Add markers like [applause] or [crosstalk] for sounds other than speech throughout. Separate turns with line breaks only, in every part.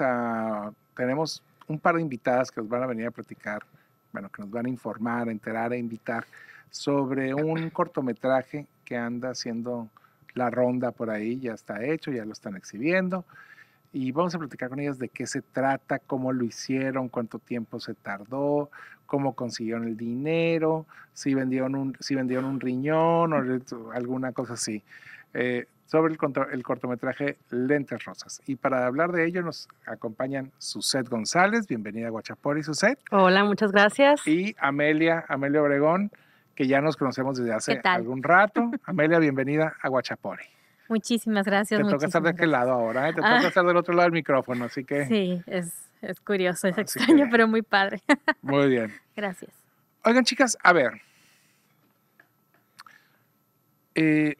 a, tenemos un par de invitadas que nos van a venir a platicar, bueno, que nos van a informar, a enterar, e invitar sobre un cortometraje que anda haciendo la ronda por ahí, ya está hecho, ya lo están exhibiendo. Y vamos a platicar con ellas de qué se trata, cómo lo hicieron, cuánto tiempo se tardó, cómo consiguieron el dinero, si vendieron un, si vendieron un riñón o alguna cosa así. Eh, sobre el, cortometraje Lentes Rosas. Y para hablar de ello nos acompañan Suset González, bienvenida a Guachapori, Suset. Hola, muchas gracias. Y Amelia, Amelia Obregón, que ya nos conocemos desde hace algún rato. [laughs] Amelia, bienvenida a Guachapori.
Muchísimas gracias. Te toca estar de aquel
lado ahora, ¿eh? te ah. toca estar del otro lado del micrófono, así que...
Sí, es, curioso, es extraño, pero muy padre.
[laughs] Muy bien. gracias. Oigan, chicas, a ver. Eh,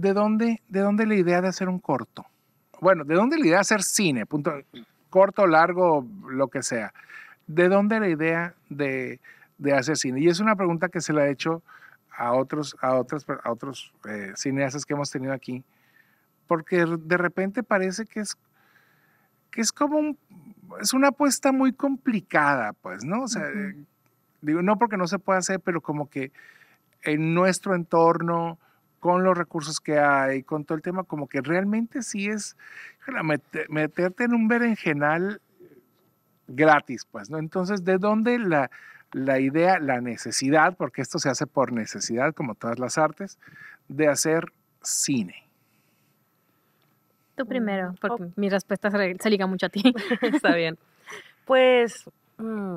¿de dónde, ¿de dónde la idea de hacer un corto? Bueno, ¿de dónde la idea de hacer cine? Punto, corto, largo, lo que sea. ¿De dónde la idea de, hacer cine? Y es una pregunta que se la he hecho a otros, a otros, a otros eh, cineastas que hemos tenido aquí, porque de repente parece que es, que es como un, es una apuesta muy complicada, pues, ¿no? O digo, no porque no se pueda hacer, pero como que en nuestro entorno, con los recursos que hay, con todo el tema, como que realmente sí es meterte en un berenjenal gratis, pues, ¿no? Entonces, ¿de dónde la, idea, la necesidad, porque esto se hace por necesidad, como todas las artes, de hacer cine?
Tú mm, primero, porque mi
respuesta se liga mucho a
ti. [laughs] Está bien. Pues, mm,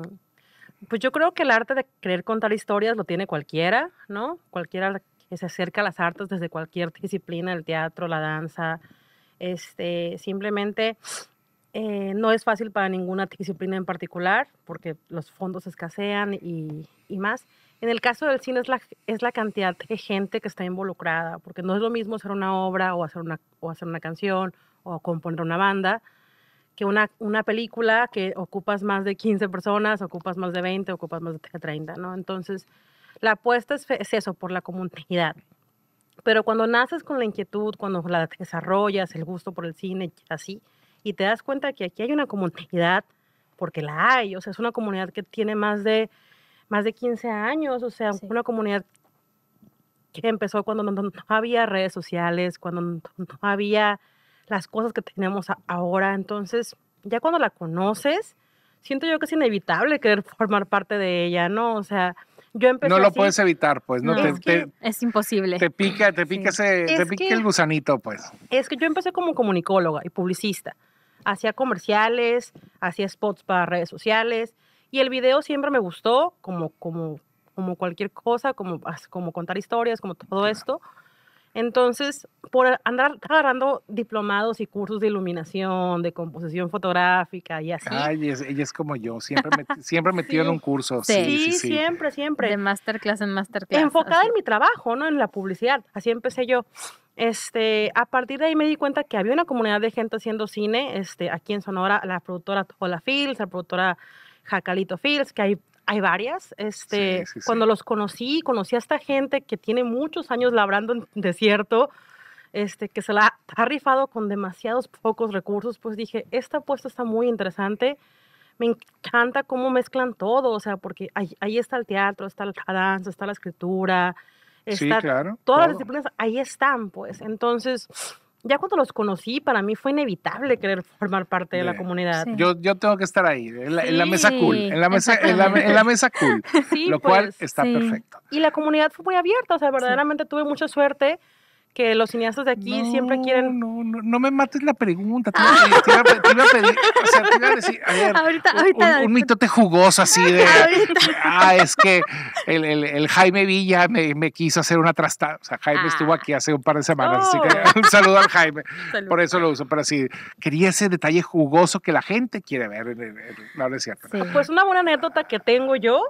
pues yo creo que el arte de querer contar historias lo tiene cualquiera, ¿no? Cualquiera se acerca a las artes desde cualquier disciplina, el teatro, la danza. Este, simplemente eh, no es fácil para ninguna disciplina en particular porque los fondos escasean y, y más. En el caso del cine es la, es la, cantidad de gente que está involucrada, porque no es lo mismo hacer una obra o hacer una, o hacer una canción o componer una banda que una, una película que ocupas más de 15 personas, ocupas más de 20, ocupas más de 30, ¿no? Entonces, la apuesta es, eso, por la comunidad. Pero cuando naces con la inquietud, cuando la desarrollas, el gusto por el cine, así, y te das cuenta que aquí hay una comunidad, porque la hay, o sea, es una comunidad que tiene más de, más de 15 años, o sea, una comunidad que empezó cuando no, había redes sociales, cuando no, había las cosas que tenemos ahora. Entonces, ya cuando la conoces, siento yo que es inevitable querer formar parte de ella, ¿no? O sea, no lo puedes evitar, pues, no, es, imposible. Te pica,
te pica te pica el gusanito, pues.
Es que yo empecé como comunicóloga y publicista. Hacía comerciales, hacía spots para redes sociales y el video siempre me gustó como como como cualquier cosa, como como contar historias, como todo esto. Entonces, por andar agarrando diplomados y cursos de iluminación, de composición fotográfica y así. Ay,
ella es, como yo, siempre, me, siempre [laughs] metido en un curso. Sí. siempre,
siempre. De masterclass en masterclass. Enfocada en mi trabajo, ¿no? En la publicidad. Así empecé yo. Este, a partir de ahí me di cuenta que había una comunidad de gente haciendo cine, este, aquí en Sonora, la productora Hola Fields, la productora Jacalito Fields, que hay hay varias. Este, cuando los conocí, conocí a esta gente que tiene muchos años labrando en [laughs] desierto, este, que se la ha rifado con demasiados pocos recursos, pues dije, esta apuesta está muy interesante. Me encanta cómo mezclan todo, o sea, porque ahí, está el teatro, está la danza, está la escritura, está, claro, todas las disciplinas ahí están, pues. Entonces, ya cuando los conocí, para mí fue inevitable querer formar parte de la comunidad. Yo, yo tengo que estar ahí, en la, mesa cool, en la mesa, en la, mesa cool, [laughs] lo cual pues, está perfecto. Y la comunidad fue muy abierta, o sea, verdaderamente tuve mucha suerte que los cineastas de aquí siempre quieren. No, no, no me mates la pregunta. Te iba, o sea,
te iba a decir,
un, ahorita, un,
mitote jugoso así de. Ah, es que el, Jaime Villa me, quiso hacer una trastada. O sea, Jaime estuvo ah. aquí hace un par de semanas, así que oh. un saludo al Jaime. Por eso lo uso, pero sí, quería ese detalle jugoso que la gente quiere ver. No, cierto.
Pues una buena anécdota que tengo yo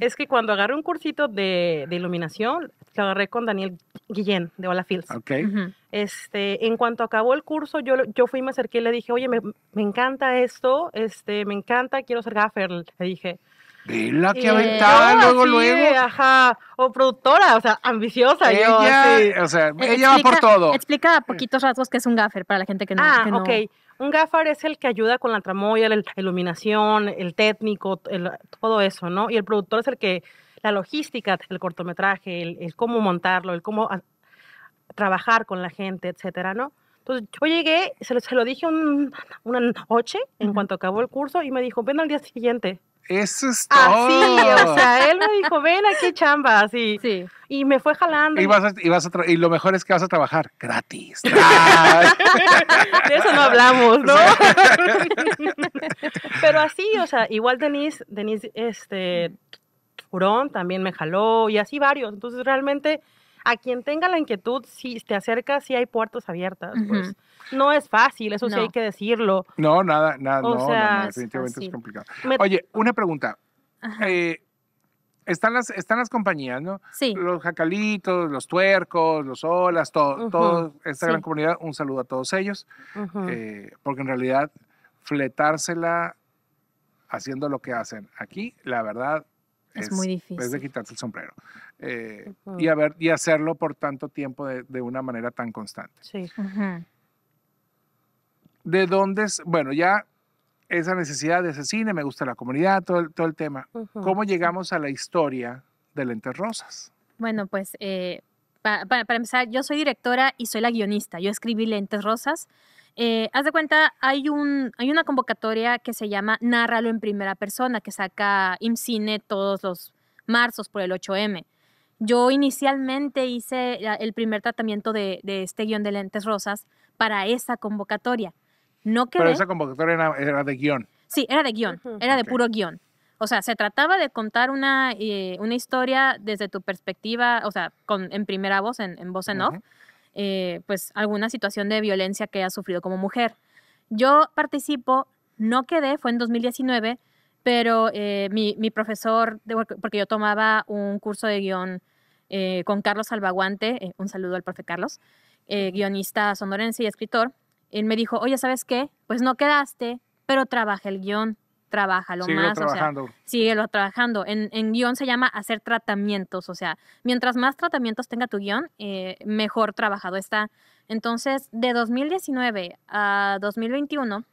es que cuando agarré un cursito de, de iluminación, lo agarré con Daniel Guillén de Hola Fields. Okay. Este, en cuanto acabó el curso, yo, yo fui, me acerqué y le dije, oye, me, encanta esto, este, me encanta, quiero ser gaffer, le dije.
Vela que aventada, luego, luego.
o productora, o sea, ambiciosa. Ella, o sea, eh, ella va por todo. Explica a poquitos rasgos qué es un gaffer para la gente que no. Ah, que no... ok. Un gaffer es el que ayuda con la tramoya, la iluminación, el técnico, todo eso, ¿no? Y el productor es el que, la logística, el cortometraje, el cómo montarlo, el cómo trabajar con la gente, etcétera, ¿no? Entonces yo llegué, se lo, dije un, una noche en cuanto acabó el curso y me dijo, ven al día siguiente. Eso es todo. Así, o sea, él me dijo, ven aquí chamba, así. Sí. Y me fue jalando. Y, y,
vas y lo mejor es que vas a trabajar gratis. [laughs]
de eso no hablamos, ¿no? Pero así, o sea, igual Denise, Denise, este, Jurón también me jaló y así varios. Entonces realmente a quien tenga la inquietud, si te acercas, si hay puertas abiertas, pues no es fácil, eso sí hay que decirlo.
No, nada, nada, no, definitivamente es complicado. Oye, una pregunta. Eh, están las, están las compañías, ¿no? Sí. Los jacalitos, los tuercos, los olas, todo, esta gran comunidad. Un saludo a todos ellos, eh, porque en realidad fletársela haciendo lo que hacen aquí, la verdad,
es, muy difícil. Es de
quitarse el sombrero. Eh, y, a ver, y hacerlo por tanto tiempo de, una manera tan constante. Sí. ¿De dónde es? Bueno, ya esa necesidad de ese cine, me gusta la comunidad, todo el, todo el tema. ¿Cómo llegamos a la historia de Lentes Rosas?
Bueno, pues eh, para, para empezar, yo soy directora y soy la guionista. Yo escribí Lentes Rosas. Eh, haz de cuenta, hay, un, hay una convocatoria que se llama Nárralo en primera persona, que saca IMCINE todos los marzos por el 8M. Yo inicialmente hice el primer tratamiento de, de este guión de Lentes Rosas para esa convocatoria.
No Pero esa convocatoria era, era, de guión.
Sí, era de guión, era de puro guión. O sea, se trataba de contar una, eh, una historia desde tu perspectiva, o sea, con, en primera voz, en, voz en off eh, pues alguna situación de violencia que ha sufrido como mujer. Yo participo, no quedé, fue en 2019, pero eh, mi, profesor, porque yo tomaba un curso de guión eh, con Carlos Salvaguante, un saludo al profe Carlos, guionista sonorense y escritor, él me dijo, oye, ¿sabes qué? Pues no quedaste, pero trabaja el guión trabaja, lo más. O sea, trabajando. En, guión se llama hacer tratamientos. O sea, mientras más tratamientos tenga tu guión, eh, mejor trabajado está. Entonces, de 2019 a 2021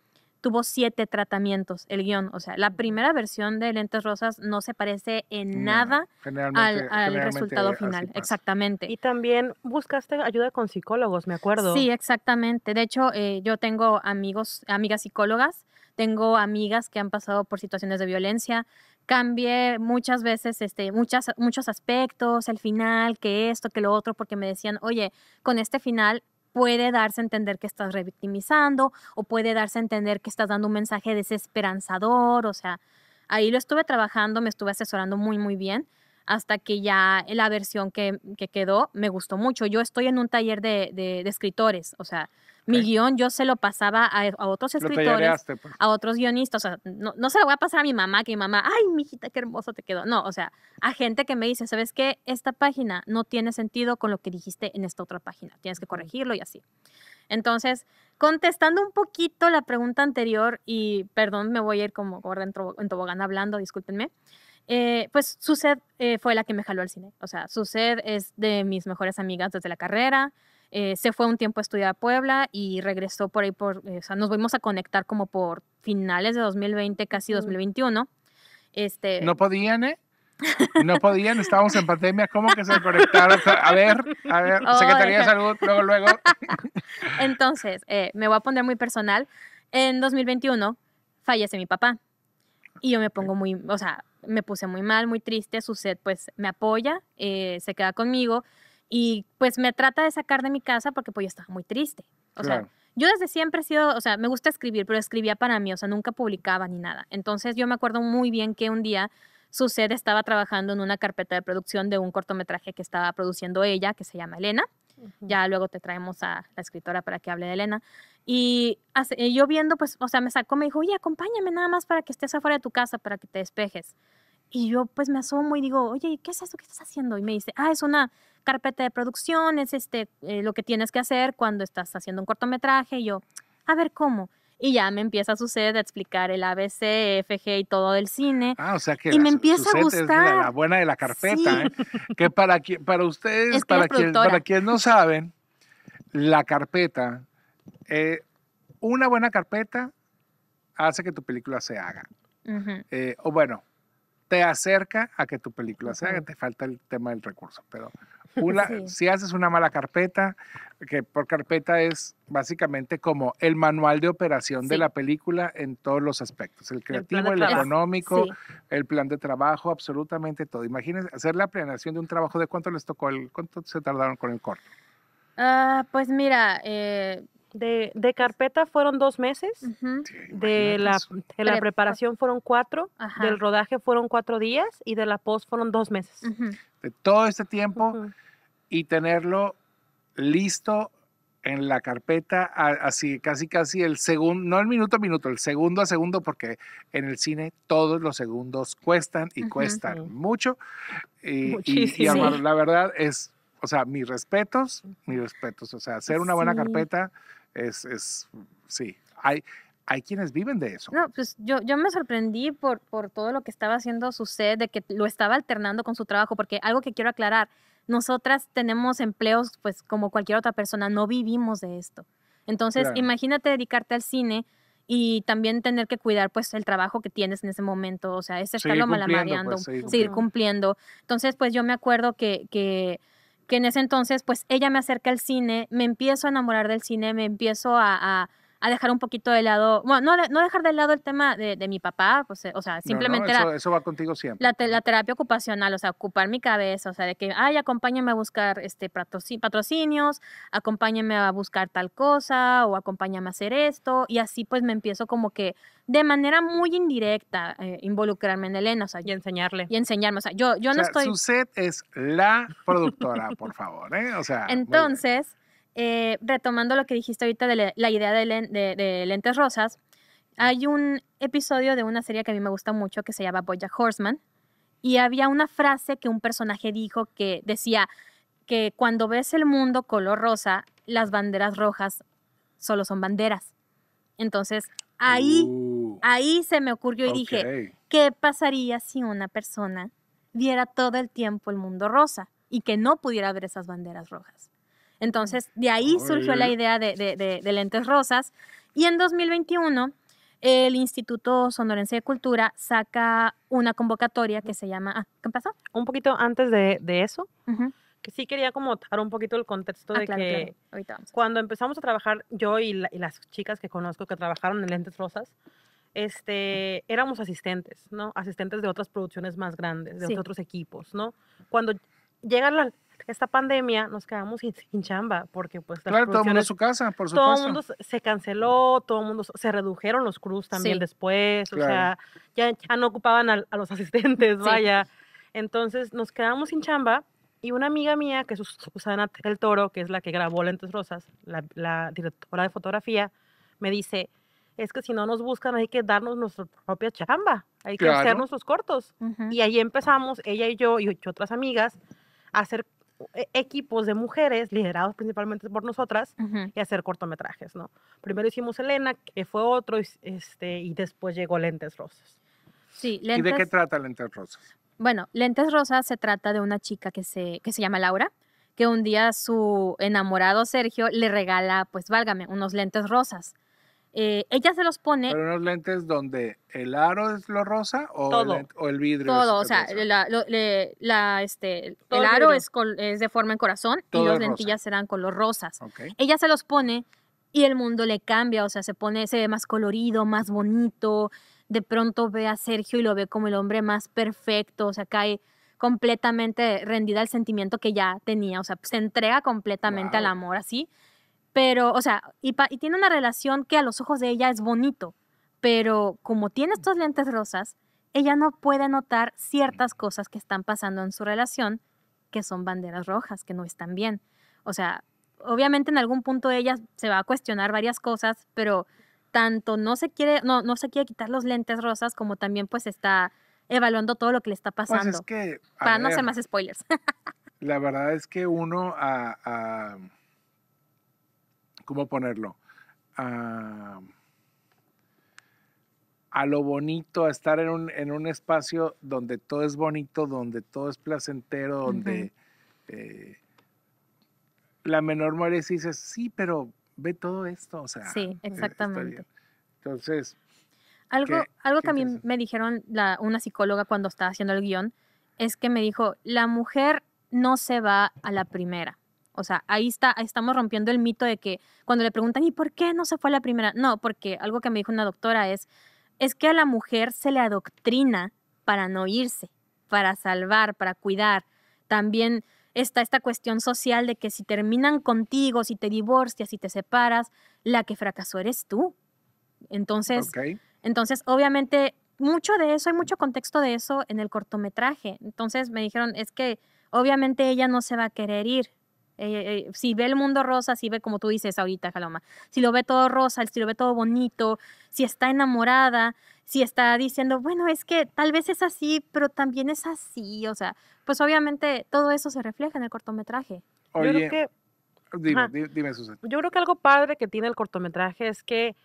tuvo siete tratamientos el guión. O sea, la primera versión de Lentes Rosas no se parece en nada al, resultado final.
Exactamente. Y también buscaste ayuda con psicólogos, me acuerdo. Sí,
exactamente. De hecho, eh, yo tengo amigos, amigas psicólogas tengo amigas que han pasado por situaciones de violencia, cambié muchas veces este, muchas, muchos aspectos, el final, que esto, que lo otro, porque me decían, oye, con este final puede darse a entender que estás revictimizando o puede darse a entender que estás dando un mensaje desesperanzador, o sea, ahí lo estuve trabajando, me estuve asesorando muy, muy bien hasta que ya la versión que, quedó me gustó mucho. Yo estoy en un taller de, escritores, o sea, mi guión yo se lo pasaba a, otros escritores, pues. a otros guionistas. O sea, no, no, se lo voy a pasar a mi mamá, que mi mamá, ay, mijita, qué hermoso te quedó. No, o sea, a gente que me dice, ¿sabes qué? Esta página no tiene sentido con lo que dijiste en esta otra página. Tienes que corregirlo y así. Entonces, contestando un poquito la pregunta anterior, y perdón, me voy a ir como gorda en tobogán hablando, discúlpenme. Eh, pues suced sed eh, fue la que me jaló al cine. O sea, suced es de mis mejores amigas desde la carrera. Eh, se fue un tiempo a estudiar a Puebla y regresó por ahí por, o sea, nos fuimos a conectar como por finales de 2020, casi 2021. Este, ¿No podían, eh?
No podían, estábamos en pandemia, ¿cómo que se conectaron? A ver, a ver, oh, Secretaría de Salud,
luego, luego. [laughs] Entonces, me voy a poner muy personal. En 2021 fallece mi papá y yo me pongo muy, o sea, me puse muy mal, muy triste, sed pues me apoya, eh, se queda conmigo y pues me trata de sacar de mi casa porque pues yo estaba muy triste. O sea, yo desde siempre he sido, o sea, me gusta escribir, pero escribía para mí, o sea, nunca publicaba ni nada. Entonces yo me acuerdo muy bien que un día sucede estaba trabajando en una carpeta de producción de un cortometraje que estaba produciendo ella, que se llama Elena. Ya luego te traemos a la escritora para que hable de Elena. Y yo viendo, pues, o sea, me sacó, me dijo, oye, acompáñame nada más para que estés afuera de tu casa, para que te despejes. Y yo pues me asomo y digo, oye, ¿qué es esto que estás haciendo? Y me dice, ah, es una carpeta de producción, es este, eh, lo que tienes que hacer cuando estás haciendo un cortometraje. Y yo, a ver, ¿cómo? y ya me empieza a suceder a explicar el ABC, FG y todo del cine.
Ah, o sea que y me empieza a gustar. la, buena de la carpeta, ¿eh? que para para ustedes, para quien, para quien no saben, la carpeta, eh, una buena carpeta hace que tu película se haga. Eh, o bueno, te acerca a que tu película se haga, te falta el tema del recurso, pero si haces una mala carpeta, que por carpeta es básicamente como el manual de operación de la película en todos los aspectos, el creativo, el, económico, el plan de trabajo, absolutamente todo. Imagínense hacer la planeación de un trabajo, ¿de cuánto les tocó? El, ¿Cuánto se tardaron con el corte?
Ah, pues mira, eh, de, de carpeta fueron dos meses, de, la, de la preparación fueron cuatro, del rodaje fueron cuatro días y de la post fueron dos meses.
De todo este tiempo y tenerlo listo en la carpeta, así casi casi el segundo, no el minuto a minuto, el segundo a segundo, porque en el cine todos los segundos cuestan y cuestan mucho. Y, Y, la verdad es, o sea, mis respetos, mis respetos, o sea, hacer una buena carpeta es, sí, hay, hay quienes viven de eso. No,
pues yo, yo me sorprendí por, por todo lo que estaba haciendo su sed, de que lo estaba alternando con su trabajo, porque algo que quiero aclarar, nosotras tenemos empleos pues como cualquier otra persona, no vivimos de esto. Entonces, imagínate dedicarte al cine y también tener que cuidar pues el trabajo que tienes en ese momento, o sea, es estarlo malamareando, pues, seguir, seguir, cumpliendo. Entonces, pues yo me acuerdo que, que que en ese entonces, pues ella me acerca al cine, me empiezo a enamorar del cine, me empiezo a, a a dejar un poquito de lado, bueno, no, no dejar de lado el tema de, mi papá, pues, eh, o sea, simplemente... eso, eso,
va contigo siempre. La,
la, terapia ocupacional, o sea, ocupar mi cabeza, o sea, de que, ay, acompáñame a buscar este patrocinios, acompáñame a buscar tal cosa, o acompáñame a hacer esto, y así pues me empiezo como que de manera muy indirecta eh, involucrarme en Elena, o sea, y enseñarle. Y enseñarme, o sea, yo, yo no estoy... Su
set es la productora, por favor, ¿eh? O sea... Entonces...
Eh, retomando lo que dijiste ahorita de la, idea de, lentes rosas, hay un episodio de una serie que a mí me gusta mucho que se llama Boya Horseman y había una frase que un personaje dijo que decía que cuando ves el mundo color rosa, las banderas rojas solo son banderas. Entonces, ahí, uh. ahí se me ocurrió y dije, ¿qué pasaría si una persona viera todo el tiempo el mundo rosa y que no pudiera ver esas banderas rojas? Entonces, de ahí surgió la idea de, lentes rosas. Y en 2021 el Instituto Sonorense de Cultura saca una convocatoria que se llama... Ah, ¿Qué pasó? Un poquito antes
de, eso, que sí quería como dar un poquito el contexto ah, de claro, que vamos. cuando empezamos a trabajar, yo y, las chicas que conozco que trabajaron en Lentes Rosas, este, éramos asistentes, ¿no? Asistentes de otras producciones más grandes, de otros equipos, ¿no? Cuando llega la, esta pandemia, nos quedamos sin, chamba, porque pues... claro, todo el mundo en su casa, por supuesto. Todo el mundo se canceló, todo el mundo se redujeron los crews también después, o sea, ya, ya, no ocupaban a, los [laughs] asistentes, vaya. Entonces nos quedamos sin chamba y una amiga mía, que es Susana El Toro, que es la que grabó Lentes Rosas, la, la directora de fotografía, me dice, es que si no nos buscan hay que darnos nuestra propia chamba, hay que hacernos hacer nuestros cortos. Y ahí empezamos, ella y yo y otras amigas, hacer eh, equipos de mujeres liderados principalmente por nosotras y hacer cortometrajes, ¿no? Primero hicimos Elena, que fue otro, este, y después llegó Lentes Rosas.
Sí, ¿Y de qué
trata Lentes Rosas?
Bueno, Lentes Rosas se trata de una chica que se, que se llama Laura, que un día su enamorado Sergio le regala, pues válgame, unos lentes rosas. Eh, ella se los pone. Pero
unos lentes donde el aro es lo rosa o, el, vidrio. Todo, o sea,
La, este, el aro es, es, de forma en corazón y las lentillas serán color rosas. Ella se los pone y el mundo le cambia, o sea, se pone ese más colorido, más bonito. De pronto ve a Sergio y lo ve como el hombre más perfecto, o sea, cae completamente rendida al sentimiento que ya tenía, o sea, se entrega completamente al amor así pero, o sea, y, y, tiene una relación que a los ojos de ella es bonito, pero como tiene estos lentes rosas, ella no puede notar ciertas cosas que están pasando en su relación, que son banderas rojas, que no están bien. O sea, obviamente en algún punto ella se va a cuestionar varias cosas, pero tanto no se quiere, no, no se quiere quitar los lentes rosas, como también pues está evaluando todo lo que le está pues, pasando. es
que, para no hacer más
spoilers. [laughs]
La verdad es que uno a ¿cómo ponerlo? Ah, a, lo bonito, a estar en un, espacio donde todo es bonito, donde todo es placentero, donde eh, la menor muere y dices, sí, pero ve todo esto, o sea. Sí, eh, exactamente. Entonces.
Algo, algo que a mí me dijeron una psicóloga cuando estaba haciendo el guión es que me dijo, la mujer no se va a la primera. O sea, ahí está, estamos rompiendo el mito de que cuando le preguntan, ¿y por qué no se fue la primera? No, porque algo que me dijo una doctora es, es que a la mujer se le adoctrina para no irse, para salvar, para cuidar. También está esta cuestión social de que si terminan contigo, si te divorcias, si te separas, la que fracasó eres tú. Entonces, entonces obviamente, mucho de eso, hay mucho contexto de eso en el cortometraje. Entonces me dijeron, es que obviamente ella no se va a querer ir, eh, eh, si ve el mundo rosa, si ve como tú dices ahorita, Jaloma, si lo ve todo rosa, si lo ve todo bonito, si está enamorada, si está diciendo, bueno, es que tal vez es así, pero también es así, o sea, pues obviamente todo eso se refleja en el
cortometraje. yo creo que, dime, dime, Yo creo que algo padre que tiene el cortometraje es que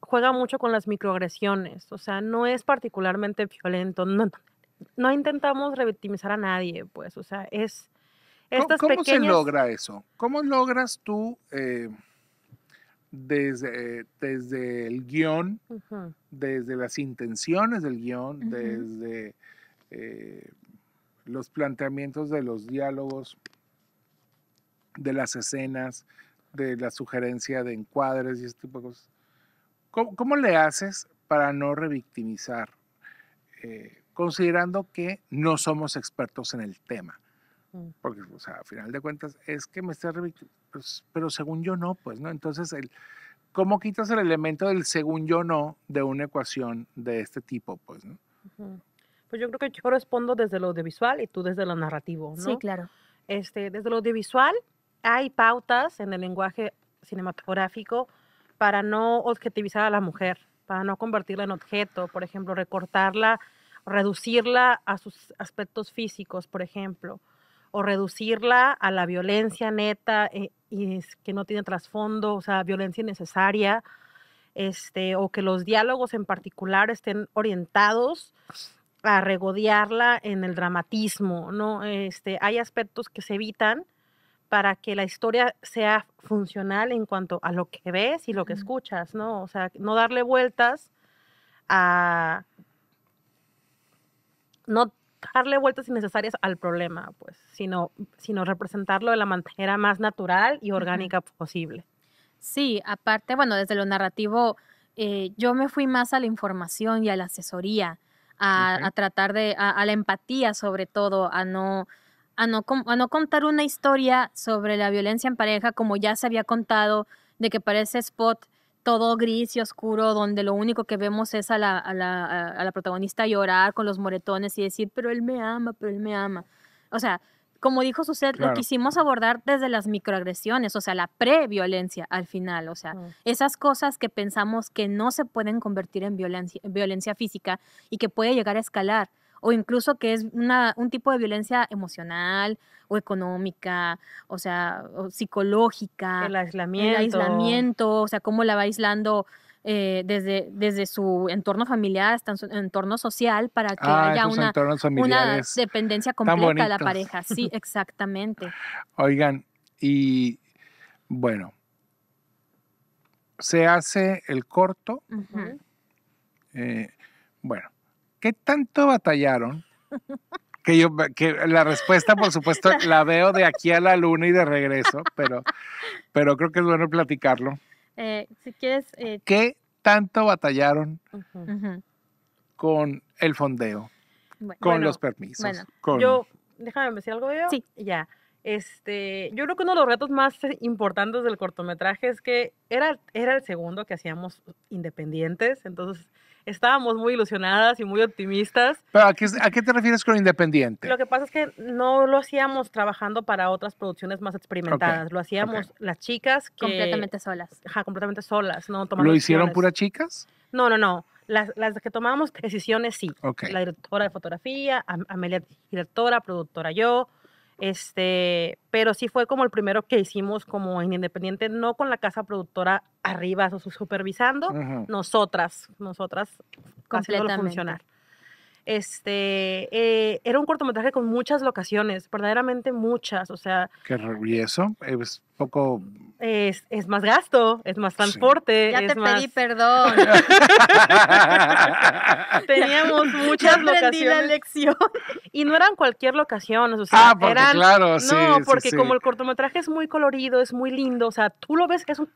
juega mucho con las microagresiones, o sea, no es particularmente violento, no, no intentamos revictimizar a nadie, pues, o sea, es ¿Cómo, se logra eso? ¿Cómo logras tú
eh, desde, desde el guión, desde las intenciones del guión, desde eh, los planteamientos de los diálogos, de las escenas, de la sugerencia de encuadres y ese tipo de cosas? ¿Cómo, le haces para no revictimizar? Eh, considerando que no somos expertos en el tema. Porque, o sea, a final de cuentas, es que me está pues, pero según yo no, pues, ¿no? Entonces, el, ¿cómo quitas el elemento del según yo no de una ecuación de este tipo, pues, ¿no?
Pues yo creo que yo respondo desde lo audiovisual y tú desde lo narrativo, ¿no? Sí, claro. Este, desde lo audiovisual hay pautas en el lenguaje cinematográfico para no objetivizar a la mujer, para no convertirla en objeto, por ejemplo, recortarla, reducirla a sus aspectos físicos, por ejemplo o reducirla a la violencia neta eh, y que no tiene trasfondo, o sea, violencia innecesaria, este, o que los diálogos en particular estén orientados a regodearla en el dramatismo, ¿no? Este, hay aspectos que se evitan para que la historia sea funcional en cuanto a lo que ves y lo que escuchas, ¿no? O sea, no darle vueltas a no darle vueltas innecesarias al problema, pues, sino, sino representarlo de la manera más natural y orgánica posible. Sí, aparte, bueno, desde
lo narrativo, eh, yo me fui más a la información y a la asesoría, a, tratar de, a, la empatía sobre todo, a no, a no, a no contar una historia sobre la violencia en pareja como ya se había contado, de que parece spot todo gris y oscuro, donde lo único que vemos es a la, protagonista llorar con los moretones y decir, pero él me ama, pero él me ama. O sea, como dijo Suset, lo quisimos abordar desde las microagresiones, o sea, la pre-violencia al final, o sea, mm. esas cosas que pensamos que no se pueden convertir en violencia, en violencia física y que puede llegar a escalar o incluso que es un tipo de violencia emocional o económica, o sea, psicológica. El aislamiento. El aislamiento, o sea, cómo la va aislando eh, desde, desde su entorno familiar hasta su entorno social para que haya una, una, dependencia completa de la pareja. Sí, exactamente.
Oigan, y bueno, se hace el corto. Eh, bueno, ¿qué tanto batallaron? Que yo, que la respuesta, por supuesto, [laughs] la veo de aquí a la luna y de regreso, pero, pero creo que es bueno platicarlo.
Eh, si quieres.
Eh, ¿Qué
tanto batallaron con el fondeo?
con los permisos. Bueno, yo, déjame decir algo yo. Sí. Ya. Este, yo creo que uno de los retos más eh, importantes del cortometraje es que era, era el segundo que hacíamos independientes, entonces estábamos muy ilusionadas y muy optimistas.
¿Pero a qué, te refieres con independiente?
Lo que pasa es que no lo hacíamos trabajando para otras producciones más experimentadas, lo hacíamos las chicas Completamente solas. Ajá, completamente solas, ¿no? ¿Lo hicieron puras chicas? No, no, no. Las, que tomábamos decisiones, sí. La directora de fotografía, Amelia, directora, productora yo, este, pero sí fue como el primero que hicimos como en Independiente, no con la casa productora arriba o supervisando, nosotras, nosotras
haciéndolo funcionar.
Este, eh, era un cortometraje con muchas locaciones, verdaderamente muchas, o sea.
¿Qué, ¿Y eso? Es poco...
Es, más gasto, es más transporte. Ya te pedí perdón. [laughs] Teníamos muchas locaciones. [laughs] Y no eran cualquier locación, o sea, ah, porque eran... No, porque como el cortometraje es muy colorido, es muy lindo, o sea, tú lo ves, que es un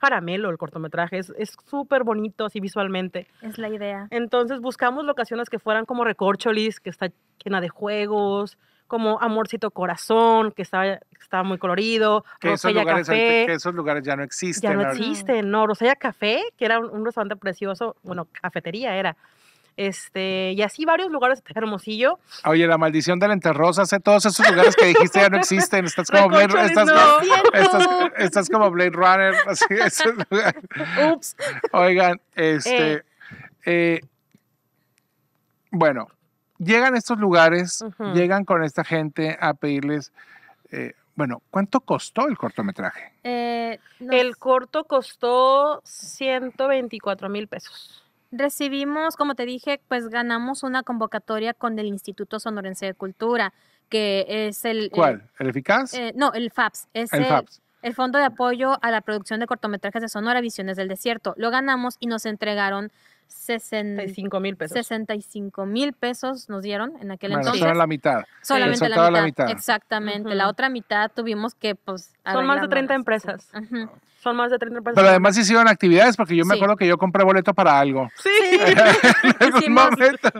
caramelo el cortometraje, es súper bonito así visualmente.
Es la idea.
Entonces buscamos locaciones que fueran como Recorcholis, que está llena de juegos, como Amorcito Corazón, que estaba, estaba muy colorido, que Rosella Café. Que
esos lugares ya no existen. Ya no existen,
no. Rosella Café, que era un, un, restaurante precioso, bueno, cafetería era, este, y así varios lugares de Hermosillo.
Oye, la maldición de la enterrosa todos esos lugares que dijiste ya no existen, estás como, Blade, Runner, Oigan, este, eh. Eh, bueno, llegan estos lugares, llegan con esta gente a pedirles... Eh, bueno, ¿cuánto costó el cortometraje?
El corto costó
124 mil pesos. Recibimos, como te dije, pues ganamos una convocatoria con el Instituto Sonorense de Cultura, que es el... ¿Cuál?
¿El, eficaz? Eh,
no, el FAPS. el FAPS el Fondo de Apoyo a la Producción de Cortometrajes de Sonora, Visiones del Desierto. Lo ganamos y nos entregaron 65 mil pesos. 65 mil pesos nos dieron en aquel entonces. la
mitad. Solamente la mitad.
Exactamente. La otra mitad
tuvimos que, pues. Son más de 30 empresas. Son más de 30 empresas. Pero además
hicieron actividades porque yo me acuerdo que yo compré boleto para algo.
Sí.
[laughs] hicimos,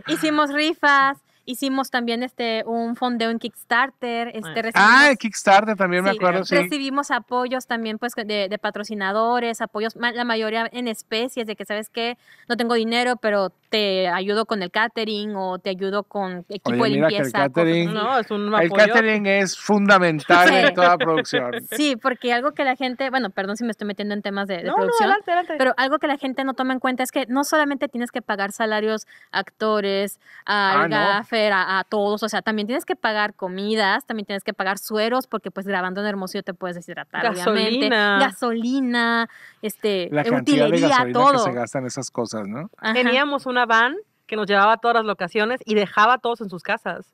hicimos,
rifas, Hicimos también este un fondeo en Kickstarter. Este, ah,
Kickstarter también me acuerdo. Sí. Recibimos
apoyos también pues de, patrocinadores, apoyos, la mayoría en especies, de que sabes que no tengo dinero, pero te ayudo con el catering o te ayudo con equipo de limpieza. el catering,
es fundamental en toda producción. [laughs] Sí,
porque algo que la gente, bueno, perdón si me estoy metiendo en temas de, producción, pero algo que la gente no toma en cuenta es que no solamente tienes que pagar salarios actores, ah, a a, todos, o sea, también tienes que pagar comidas, también tienes que pagar sueros, porque pues grabando en Hermosillo te puedes deshidratar, gasolina. obviamente. Gasolina, este, La cantidad de
gasolina todo. que se gastan esas cosas, ¿no?
Teníamos una van que nos llevaba a todas las locaciones y dejaba a todos en sus casas.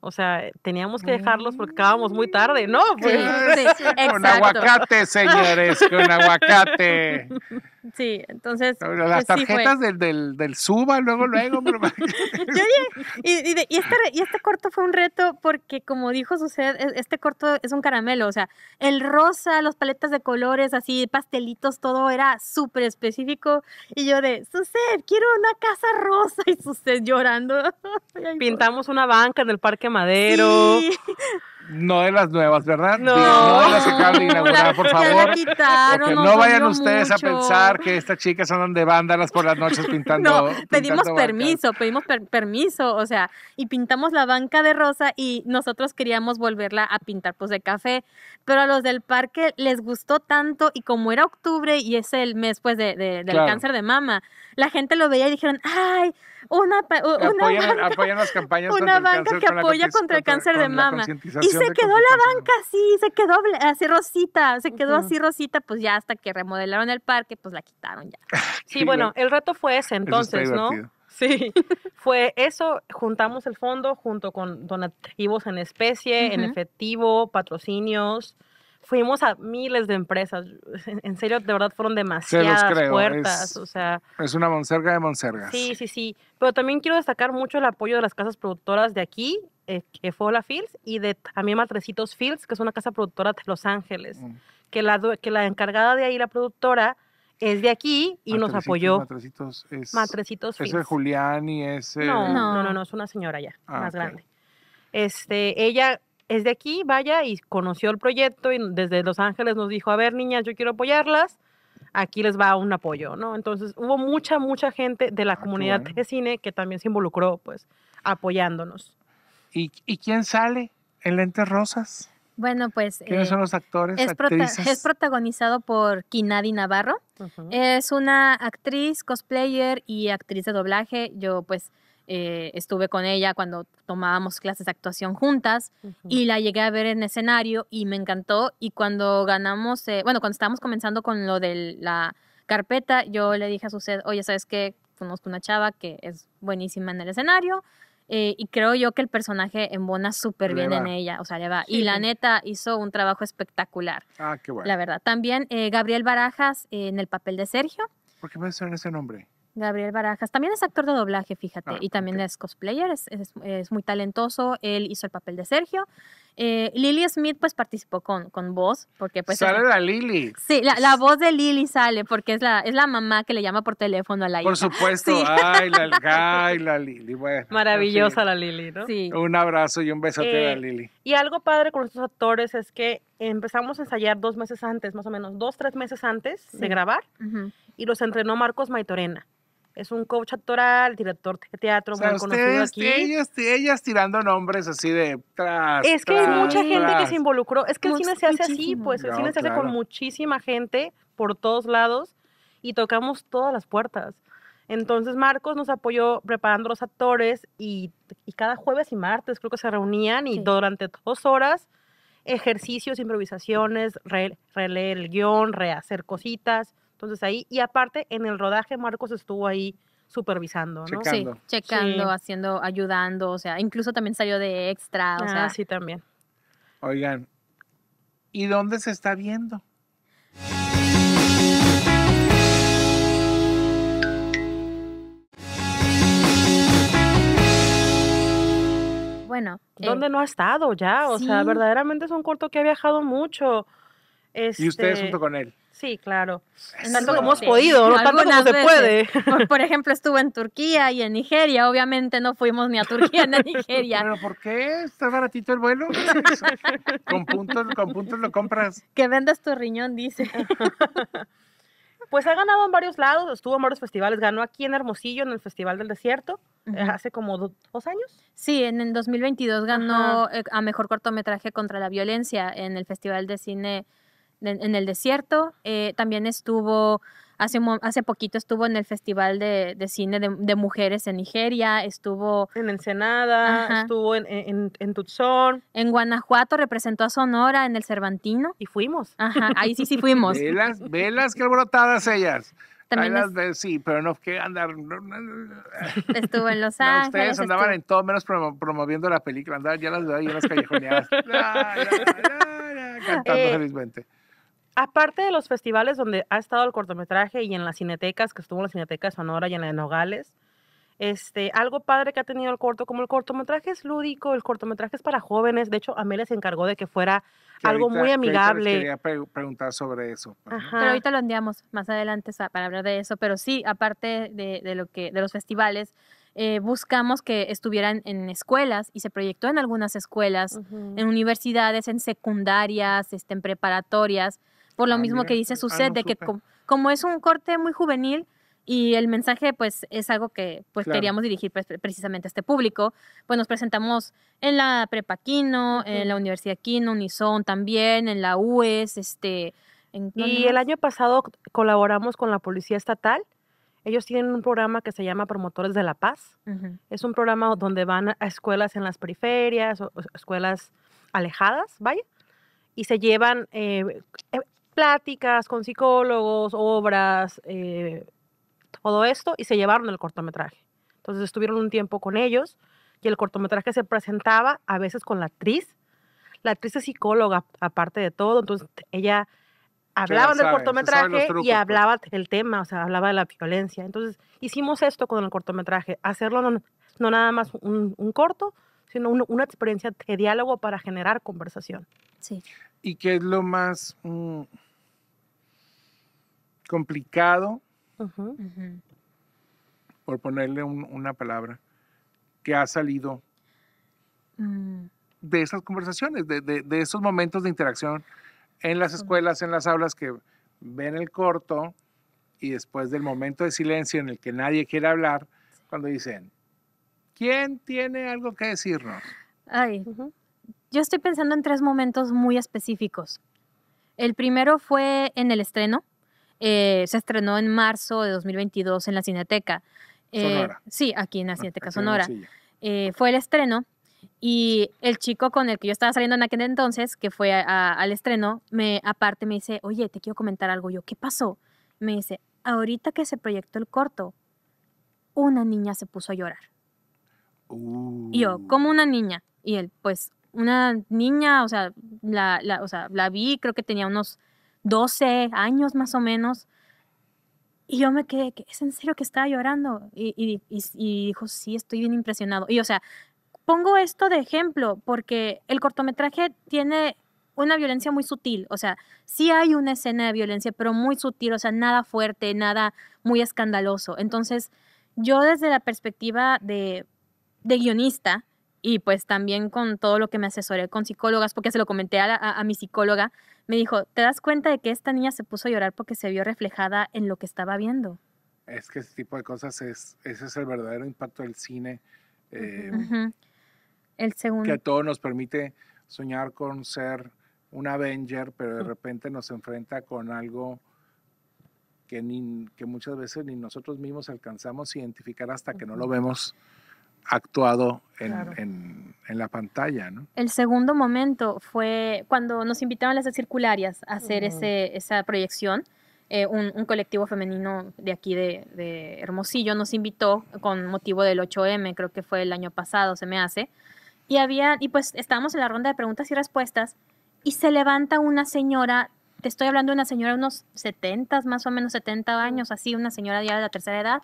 O sea, teníamos que dejarlos porque acabábamos muy tarde, ¿no? con
aguacate, señores, con aguacate. [laughs]
Sí, entonces. las pues tarjetas
del, del, Suba, luego, luego. [laughs]
Yo y, y, este, y este corto fue un reto porque, como dijo Suced, e, este corto es un caramelo. O sea, el rosa, los paletas de colores, así, pastelitos, todo era súper
específico. Y yo de, Suced, quiero una casa rosa. Y Suced llorando. [laughs] Pintamos una banca en el Parque Madero. Sí.
No de las nuevas, ¿verdad? No, no de las que acaban de [laughs] inaugurar, por favor.
Quitaron, no vayan ustedes a
pensar que estas chicas andan de vándalas por las noches pintando. [laughs] No, pedimos
permiso, pedimos permiso, o sea, y pintamos la banca de rosa y nosotros queríamos volverla a pintar pues de café, pero a los del parque les gustó tanto y como era octubre y es el mes pues de, del cáncer de mama, la gente lo veía y dijeron, ay, una, banca,
una banca que apoya contra el cáncer de mama. Y se quedó
la banca así, se quedó así rosita, se quedó así rosita, pues ya hasta que remodelaron el parque, pues la quitaron
ya. [laughs] sí, bueno, el reto fue ese entonces, ¿no? Sí, [laughs] fue eso, juntamos el fondo junto con donativos en especie, en efectivo, patrocinios, fuimos a miles de empresas. [laughs] En serio, de verdad fueron demasiadas puertas. Es, sea,
es una monserga de monsergas. Sí,
sí, sí. Pero también quiero destacar mucho el apoyo de las casas productoras de aquí, eh, que fue la Fields, y de también Matrecitos Fields, que es una casa productora de Los Ángeles. Mm. Que, la, que la encargada de ahí, la productora, es de aquí y nos apoyó.
Matrecitos es. Matrecitos Fields. Es Julián y es. No, no,
no, es una señora ya, ah, más grande. Este, ella es de aquí, vaya, y conoció el proyecto y desde Los Ángeles nos dijo, a ver, niñas, yo quiero apoyarlas, aquí les va un apoyo, ¿no? Entonces hubo mucha, mucha gente de la ah, comunidad de cine que también se involucró, pues, apoyándonos.
¿Y, quién sale en Lentes Rosas?
Bueno, pues... ¿Quiénes eh, son los actores? Es, protagonizado por Kinadi Navarro. Es una actriz, cosplayer y actriz de doblaje. Yo pues eh, estuve con ella cuando tomábamos clases de actuación juntas y la llegué a ver en escenario y me encantó. Y cuando ganamos, eh, bueno, cuando estábamos comenzando con lo de la carpeta, yo le dije a sed, oye, ¿sabes qué? Conozco una chava que es buenísima en el escenario. Eh, y creo yo que el personaje embona súper bien en ella, o sea, le va. Y la neta hizo un trabajo espectacular. Ah, qué bueno. La verdad. También Gabriel Barajas en el papel de Sergio.
¿Por qué me suena ese nombre?
Gabriel Barajas. También es actor de doblaje, fíjate, ah, y también es cosplayer, es, muy talentoso. Él hizo el papel de Sergio. Eh, Lily Smith, pues participó con, con voz, porque pues... Sale la Lily. Sí, la, voz de Lily sale, porque es la, es la mamá que le llama por teléfono a la por Por supuesto, [laughs] ay,
la, Lily, Maravillosa
la Lili, ¿no? Sí. Un
abrazo y un besote a eh, Lili.
Y algo padre con estos actores es que empezamos a ensayar dos meses antes, más o menos, dos, tres meses antes de grabar, y los entrenó Marcos Maitorena es un coach actoral, director de teatro muy conocido aquí. Ellas, ellas tirando nombres así de tras, Es que hay mucha gente que se involucró. Es que el cine se hace así, pues el cine se hace con muchísima gente por todos lados y tocamos todas las puertas. Entonces Marcos nos apoyó preparando los actores y, cada jueves y martes creo que se reunían y durante dos horas ejercicios, improvisaciones, releer el guión, rehacer cositas entonces ahí, y aparte, en el rodaje Marcos estuvo ahí supervisando, ¿no? Checando. Sí, checando, haciendo,
ayudando, o sea, incluso también salió de extra, o ah, sea. sí, también.
Oigan, ¿y dónde se está viendo?
Bueno. Eh ¿Dónde no ha estado ya? O sea, verdaderamente es un corto que ha viajado mucho. y ustedes este junto con él. Sí, claro. En tanto como hemos podido, no tanto como se puede.
[laughs] Por, ejemplo, estuve en Turquía y en Nigeria. Obviamente no fuimos ni a Turquía ni a [laughs] Nigeria. ¿Pero por qué? ¿Está baratito el vuelo? [laughs] con, puntos,
con
puntos lo compras. Que vendas tu riñón, dice. pues ha ganado en varios lados, estuvo en varios festivales. Ganó aquí en Hermosillo, en el Festival del Desierto, eh, hace como dos años.
Sí, en el 2022 ganó eh, a Mejor Cortometraje contra la Violencia en el Festival de Cine en, el desierto. Eh, también estuvo, hace, hace poquito estuvo en el Festival de, de Cine de, Mujeres en Nigeria, estuvo... En Ensenada, estuvo en, en, en, En Guanajuato representó a Sonora en el Cervantino. Y fuimos. ahí sí, sí [laughs] fuimos. velas,
velas, qué brotadas ellas. También de, sí, pero no que andar.
Estuvo en Los [laughs] Ángeles. ustedes andaban
en todo menos promoviendo la película. Andaban ya las veo ahí en las callejoneadas.
[laughs] cantando eh, felizmente aparte de los festivales donde ha estado el cortometraje y en las cinetecas, que estuvo en las cinetecas de Sonora y en la de Nogales, este, algo padre que ha tenido el corto, como el cortometraje es lúdico, el cortometraje es para jóvenes, de hecho Amelia se encargó de que fuera algo muy amigable. quería
preguntar sobre eso.
Pues, pero, ahorita
lo andamos más adelante para hablar de eso, pero sí, aparte de, lo que, de los festivales, eh, buscamos que estuvieran en escuelas y se proyectó en algunas escuelas, en universidades, en secundarias, este, en preparatorias por lo ah, mismo que dice su ah, set, de que como, es un corte muy juvenil y el mensaje pues es algo que pues queríamos dirigir pues, precisamente a este público, pues nos presentamos en la Prepa Quino, en la Universidad Quino, Unison también,
en la UES, este... y el año pasado colaboramos con la Policía Estatal, ellos tienen un programa que se llama Promotores de la Paz. Es un programa donde van a escuelas en las periferias, o, escuelas alejadas, vaya, y se llevan eh, eh, pláticas con psicólogos, obras, eh, todo esto, y se llevaron el cortometraje. Entonces estuvieron un tiempo con ellos y el cortometraje se presentaba a veces con la actriz. La actriz es psicóloga, aparte de todo, entonces ella
hablaba del cortometraje y pues. hablaba
del el tema, o sea, hablaba de la violencia. Entonces hicimos esto con el cortometraje, hacerlo no, nada más un, corto, sino una experiencia de diálogo para generar conversación. Sí.
¿Y qué es lo más... Mm, complicado, por ponerle una palabra, que ha salido mm. de esas conversaciones, de, esos momentos de interacción en las escuelas, en las aulas que ven el corto y después del momento de silencio en el que nadie quiere hablar, cuando dicen, ¿quién tiene algo que decirnos?
Ay, yo estoy pensando en tres momentos muy específicos. El primero fue en el estreno, eh, se estrenó en marzo de 2022 en la Cineteca. Eh, sí, aquí en la Cineteca Sonora. Eh, fue el estreno y el chico con el que yo estaba saliendo en aquel entonces, que fue al estreno, me aparte me dice, oye, te quiero comentar algo. Yo, ¿qué pasó? Me dice, ahorita que se proyectó el corto, una niña se puso a llorar. Y yo, uh. ¿cómo una niña? Y él, pues, una niña, o sea, la, o sea, la vi, creo que tenía unos 12 años más o menos. Y yo me quedé, ¿es en serio que estaba llorando? Y, dijo, sí, estoy bien impresionado. Y o sea, pongo esto de ejemplo porque el cortometraje tiene una violencia muy sutil, o sea, sí hay una escena de violencia, pero muy sutil, o sea, nada fuerte, nada muy escandaloso. Entonces, yo desde la perspectiva de, de guionista, y pues también con todo lo que me asesoré con psicólogas, porque se lo comenté a, mi psicóloga, me dijo, ¿te das cuenta de que esta niña se puso a llorar porque se vio reflejada en lo que estaba viendo?
Es que ese tipo de cosas es, ese es el verdadero impacto del cine. Em,
el segundo. Que
todo nos permite soñar con ser un Avenger, pero de mm. repente nos enfrenta con algo que, ni, que muchas veces ni nosotros mismos alcanzamos a identificar hasta que no lo vemos actuado en, la pantalla. ¿no?
El segundo momento fue cuando nos invitaron a las circulares a hacer ese, esa proyección. Eh, un, colectivo femenino de aquí de, Hermosillo nos invitó con motivo del 8M, creo que fue el año pasado, se me hace. Y había, y pues estábamos en la ronda de preguntas y respuestas y se levanta una señora, te estoy hablando de una señora de unos 70, más o menos 70 años, así, una señora ya de la tercera edad,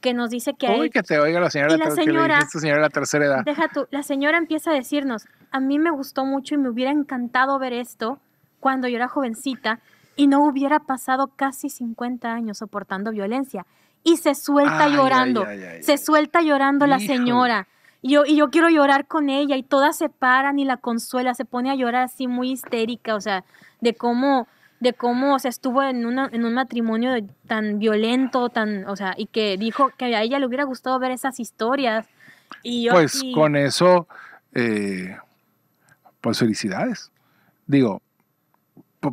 que nos dice que Uy, que
te oiga la señora, la señora, de la tercera
edad. Deja tú, la señora empieza a decirnos, a mí me gustó mucho y me hubiera encantado ver esto cuando yo era jovencita y no hubiera pasado casi 50 años soportando violencia. Y se suelta llorando, se suelta llorando la señora. yo, y yo quiero llorar con ella y todas se paran y la consuela, se pone a llorar así muy histérica, o sea, de cómo de cómo se estuvo en, en un matrimonio tan violento, tan, o sea, y que dijo que a ella le hubiera gustado ver esas historias. Y pues con
eso, eh, pues felicidades. Digo,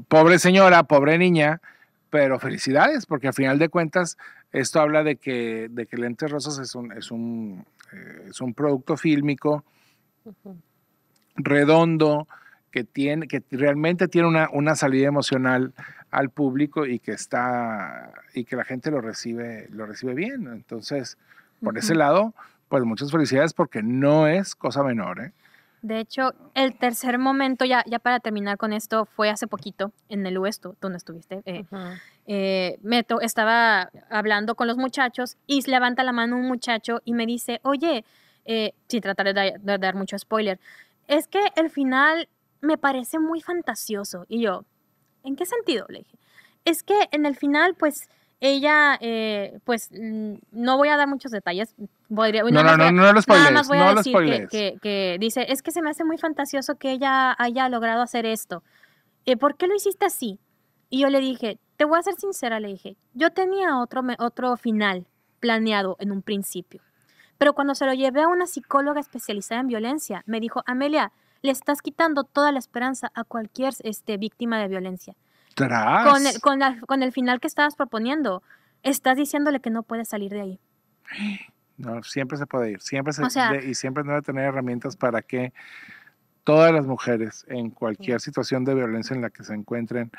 pobre señora, pobre niña, pero felicidades, porque al final de cuentas esto habla de que, de que Lentes Rosas es un, es un, eh, producto fílmico redondo, que, tiene, que realmente tiene una, una salida emocional al público y que está y que la gente lo recibe, lo recibe bien. Entonces, por ese lado, pues muchas felicidades porque no es cosa menor. ¿eh?
De hecho, el tercer momento, ya, ya para terminar con esto, fue hace poquito en el West, tú, no estuviste. Eh, eh, Meto estaba hablando con los muchachos y levanta la mano un muchacho y me dice, oye, eh, sin tratar de, dar mucho spoiler, es que el final me parece muy fantasioso. Y yo, ¿en qué sentido? Le dije, es que en el final, pues, ella, eh, pues, mm, no voy a dar muchos detalles. Podría, no, no, no, no, lo Nada más voy a decir que, que, dice, es que se me hace muy fantasioso que ella haya logrado hacer esto. Eh, ¿Por qué lo hiciste así? Y yo le dije, te voy a ser sincera, le dije, yo tenía otro, otro final planeado en un principio. Pero cuando se lo llevé a una psicóloga especializada en violencia, me dijo, Amelia, le estás quitando toda la esperanza a cualquier este, víctima de violencia.
Tras. Con
el, con, el final que estabas proponiendo, estás diciéndole que no puede salir de ahí.
[gasps] No, siempre se puede ir, siempre se y siempre debe tener herramientas para que todas las mujeres en cualquier situación de violencia en la que se encuentren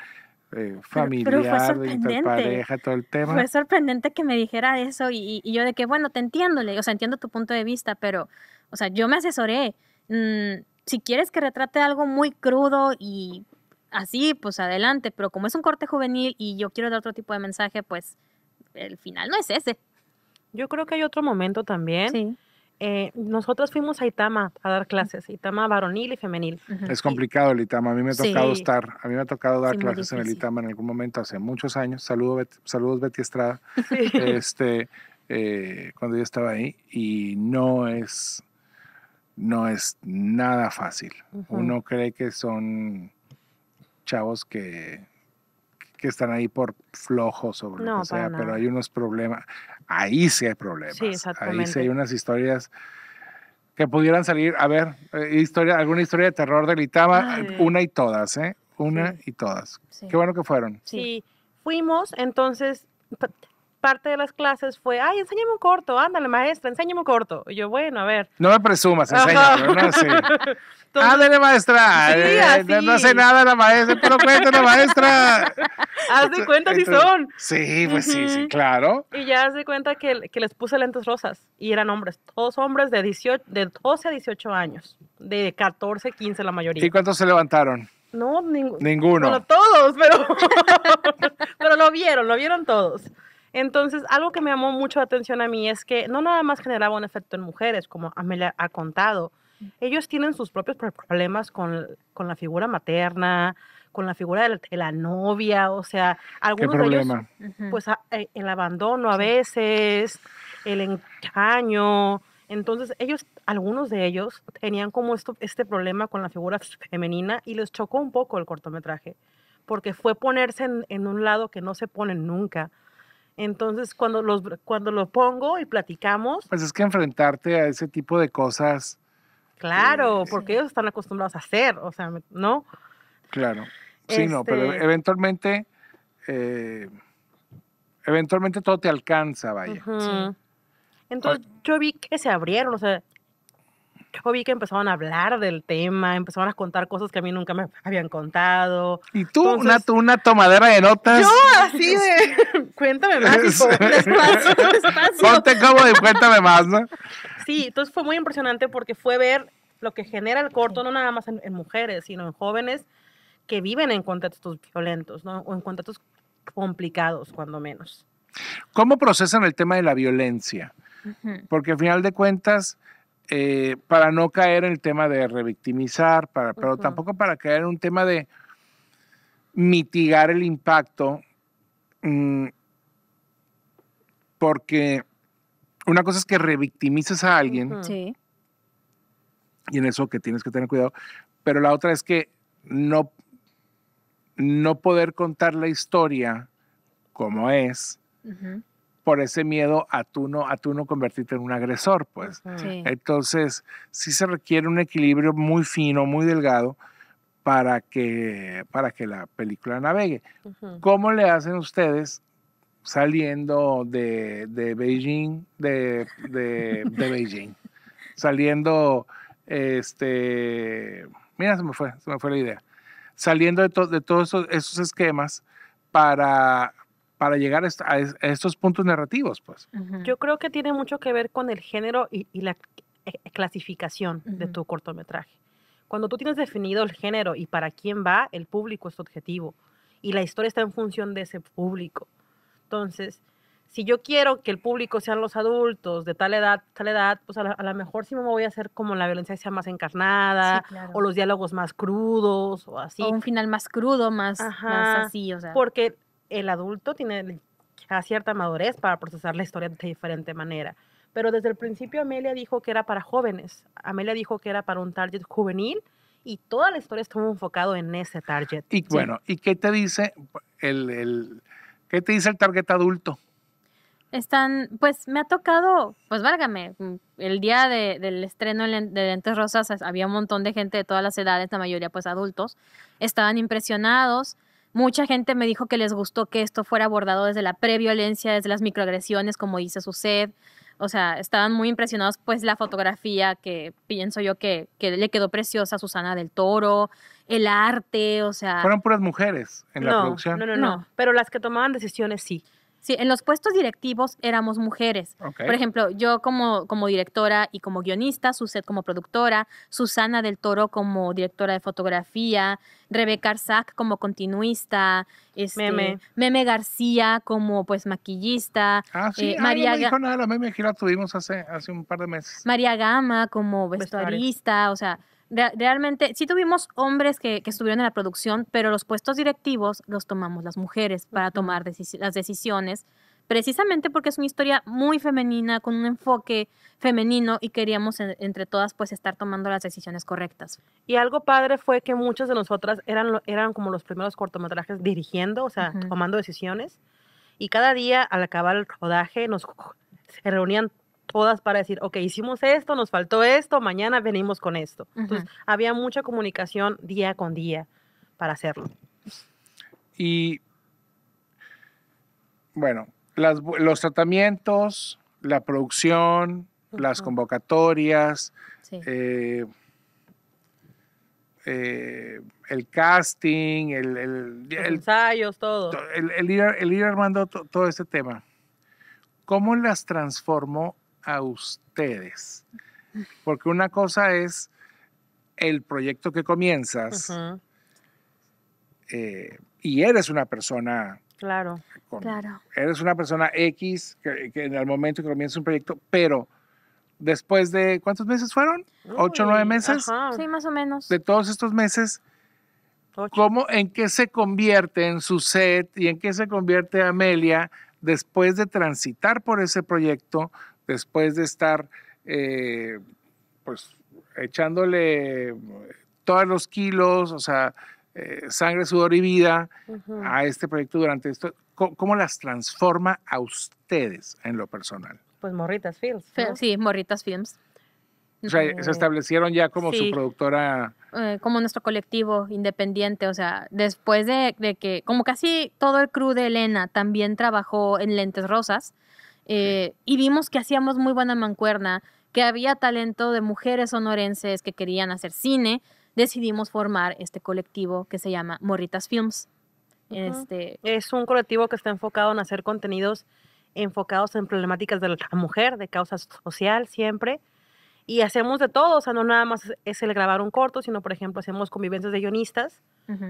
eh, familiar, interpareja, todo el tema. Fue
sorprendente
que me dijera eso y, yo de que, bueno, te entiendo, o sea, entiendo tu punto de vista, pero, o sea, yo me asesoré. Mm, si quieres que retrate algo muy crudo y así, pues adelante, pero como es un corte juvenil y yo quiero dar otro tipo de mensaje, pues el
final no es ese. Yo creo que hay otro momento también. Eh, nosotros fuimos a Itama a dar clases, Itama varonil y femenil. Es
complicado el Itama, a mí me ha tocado estar, a mí me ha tocado dar clases en el Itama en algún momento hace muchos años. Saludo, saludos Betty Estrada, este, eh, cuando yo estaba ahí, y no es, no es nada fácil. Uno cree que son chavos que, están ahí por flojos o lo sea, pero hay unos problemas. Ahí sí hay problemas. Sí, exactamente. ahí sí hay unas historias que pudieran salir, a ver, eh, historia, alguna historia de terror del Itama, ah, una y todas, ¿eh? Una y todas. Qué bueno que fueron.
Sí, fuimos, entonces parte de las clases fue, ay, enséñame un corto, ándale, maestra, enséñame un corto. Y yo, bueno, a ver.
No me presumas, enséñame, [laughs] ¿no? ándale, maestra. Eh, eh, no, hace nada la maestra, pero la maestra.
[laughs] haz de cuenta si son.
Sí, pues sí, sí, claro.
Y ya haz de cuenta que, que, les puse lentes rosas y eran hombres, todos hombres de, 18, de 12 a 18 años, de 14, 15 la mayoría. ¿Y
cuántos se levantaron? No, ninguno.
todos, pero, [laughs] pero lo vieron, lo vieron todos. Entonces, algo que me llamó mucho la atención a mí es que no nada más generaba un efecto en mujeres, como Amelia ha contado. Mm. Ellos tienen sus propios problemas con, la figura materna, con la figura de la, novia, o sea, algunos de ellos, pues el abandono a veces, el engaño. Entonces, ellos, algunos de ellos tenían como esto, este problema con la figura femenina y les chocó un poco el cortometraje, porque fue ponerse en, en un lado que no se ponen nunca. Entonces, cuando, los, cuando lo pongo y platicamos...
Pues es que enfrentarte a ese tipo de cosas...
Claro, eh, porque ellos están acostumbrados a hacer, o sea, ¿no? Claro. Sí, no, pero este
eventualmente... Eh, eventualmente todo te alcanza, vaya.
Entonces, yo vi que se abrieron, o sea, Luego vi que empezaron a hablar del tema, empezaron a contar cosas que a mí nunca me habían contado.
Y tú, una, tomadera de notas. Yo,
así de, [laughs] cuéntame más, [laughs] [laughs] Ponte como de cuéntame más, ¿no? Sí, entonces fue muy impresionante porque fue ver lo que genera el corto, no nada más en, mujeres, sino en jóvenes que viven en contextos violentos, ¿no? O en contextos complicados, cuando menos. ¿Cómo
procesan el tema de la violencia? Porque al final de cuentas, eh, para no caer en el tema de revictimizar, pero tampoco para caer en un tema de mitigar el impacto, mm, porque una cosa es que revictimices a alguien, y en eso que tienes que tener cuidado, pero la otra es que no, no poder contar la historia como es, por ese miedo a tú no, a tú no convertirte en un agresor, pues. Entonces, sí se requiere un equilibrio muy fino, muy delgado para que, para que la película navegue. ¿Cómo le hacen ustedes saliendo de, de Beijing, de, de, Beijing, saliendo, este, mira, se me fue, la idea, saliendo de, de todos esos esquemas para para llegar a, estos puntos narrativos, pues.
Yo creo que tiene mucho que ver con el género y, la e-, e-, clasificación de tu cortometraje. Cuando tú tienes definido el género y para quién va, el público es objetivo y la historia está en función de ese público. Entonces, si yo quiero que el público sean los adultos de tal edad, tal edad, pues a lo mejor sí me voy a hacer como la violencia sea más encarnada, o los diálogos más crudos, o así. un final más crudo, más, más así, o sea. Porque el adulto tiene cierta madurez para procesar la historia de diferente manera. Pero desde el principio Amelia dijo que era para jóvenes. Amelia dijo que era para un target juvenil y toda la historia estuvo enfocado en ese target. Y bueno,
¿y qué te dice el, el, qué te dice el target adulto?
Están, pues me ha tocado, pues válgame, el día del estreno de Lentes Rosas había un montón de gente de todas las edades, la mayoría pues adultos, estaban impresionados, Mucha gente me dijo que les gustó que esto fuera abordado desde la previolencia, desde las microagresiones, como dice sed. O sea, estaban muy impresionados, pues, la fotografía que pienso yo que, le quedó preciosa a Susana del Toro, el arte, o sea. Fueron
puras mujeres en la producción. no, no, no,
Pero las que tomaban decisiones sí. Sí, en los puestos directivos éramos mujeres. Por ejemplo, yo como, como directora y como guionista, Suset como productora, Susana del Toro como directora de fotografía, Rebeca Arzac como continuista, este, Meme. García como pues maquillista, ah, eh, ah, María la
Meme tuvimos hace, hace un par de meses.
María Gama como vestuarista, o sea, realmente, sí tuvimos hombres que, estuvieron en la producción, pero los puestos directivos los tomamos las mujeres para tomar las decisiones, precisamente porque es una historia muy femenina, con un enfoque femenino y queríamos entre todas pues estar tomando las decisiones correctas.
Y algo padre fue que muchas de nosotras eran, eran como los primeros cortometrajes dirigiendo, o sea, tomando decisiones. Y cada día al acabar el rodaje nos se reunían todas para decir, ok, hicimos esto, nos faltó esto, mañana venimos con esto. Entonces, había mucha comunicación día con día para hacerlo.
Y, bueno, los tratamientos, la producción, las convocatorias, eh, eh, el casting, el, el,
ensayos, todo.
El, el, ir, el armando todo este tema. ¿Cómo las transformó a ustedes. Porque una cosa es el proyecto que comienzas eh, y eres una persona.
Claro, claro.
Eres una persona X que, en el momento que comienza un proyecto, pero después de, ¿cuántos meses fueron?
¿Ocho, nueve meses? Sí, más o menos. De
todos estos meses, ¿cómo, en qué se convierte en su set y en qué se convierte Amelia después de transitar por ese proyecto, después de estar eh, pues echándole todos los kilos, o sea, eh, sangre, sudor y vida a este proyecto durante esto, ¿cómo, las transforma a ustedes en lo personal?
Pues Morritas Films. Sí, Morritas Films. O sea, se
establecieron ya como su productora.
Eh, como nuestro colectivo independiente, o sea, después de, de, que, como casi todo el crew de Elena también trabajó en Lentes Rosas, eh, y vimos que hacíamos muy buena mancuerna, que había talento de mujeres sonorenses que querían hacer cine. Decidimos formar este colectivo que se llama Morritas Films. este,
es un colectivo que está enfocado en hacer contenidos enfocados en problemáticas de la mujer, de causa social siempre. Y hacemos de todo, o sea, no nada más es el grabar un corto, sino por ejemplo hacemos convivencias de guionistas,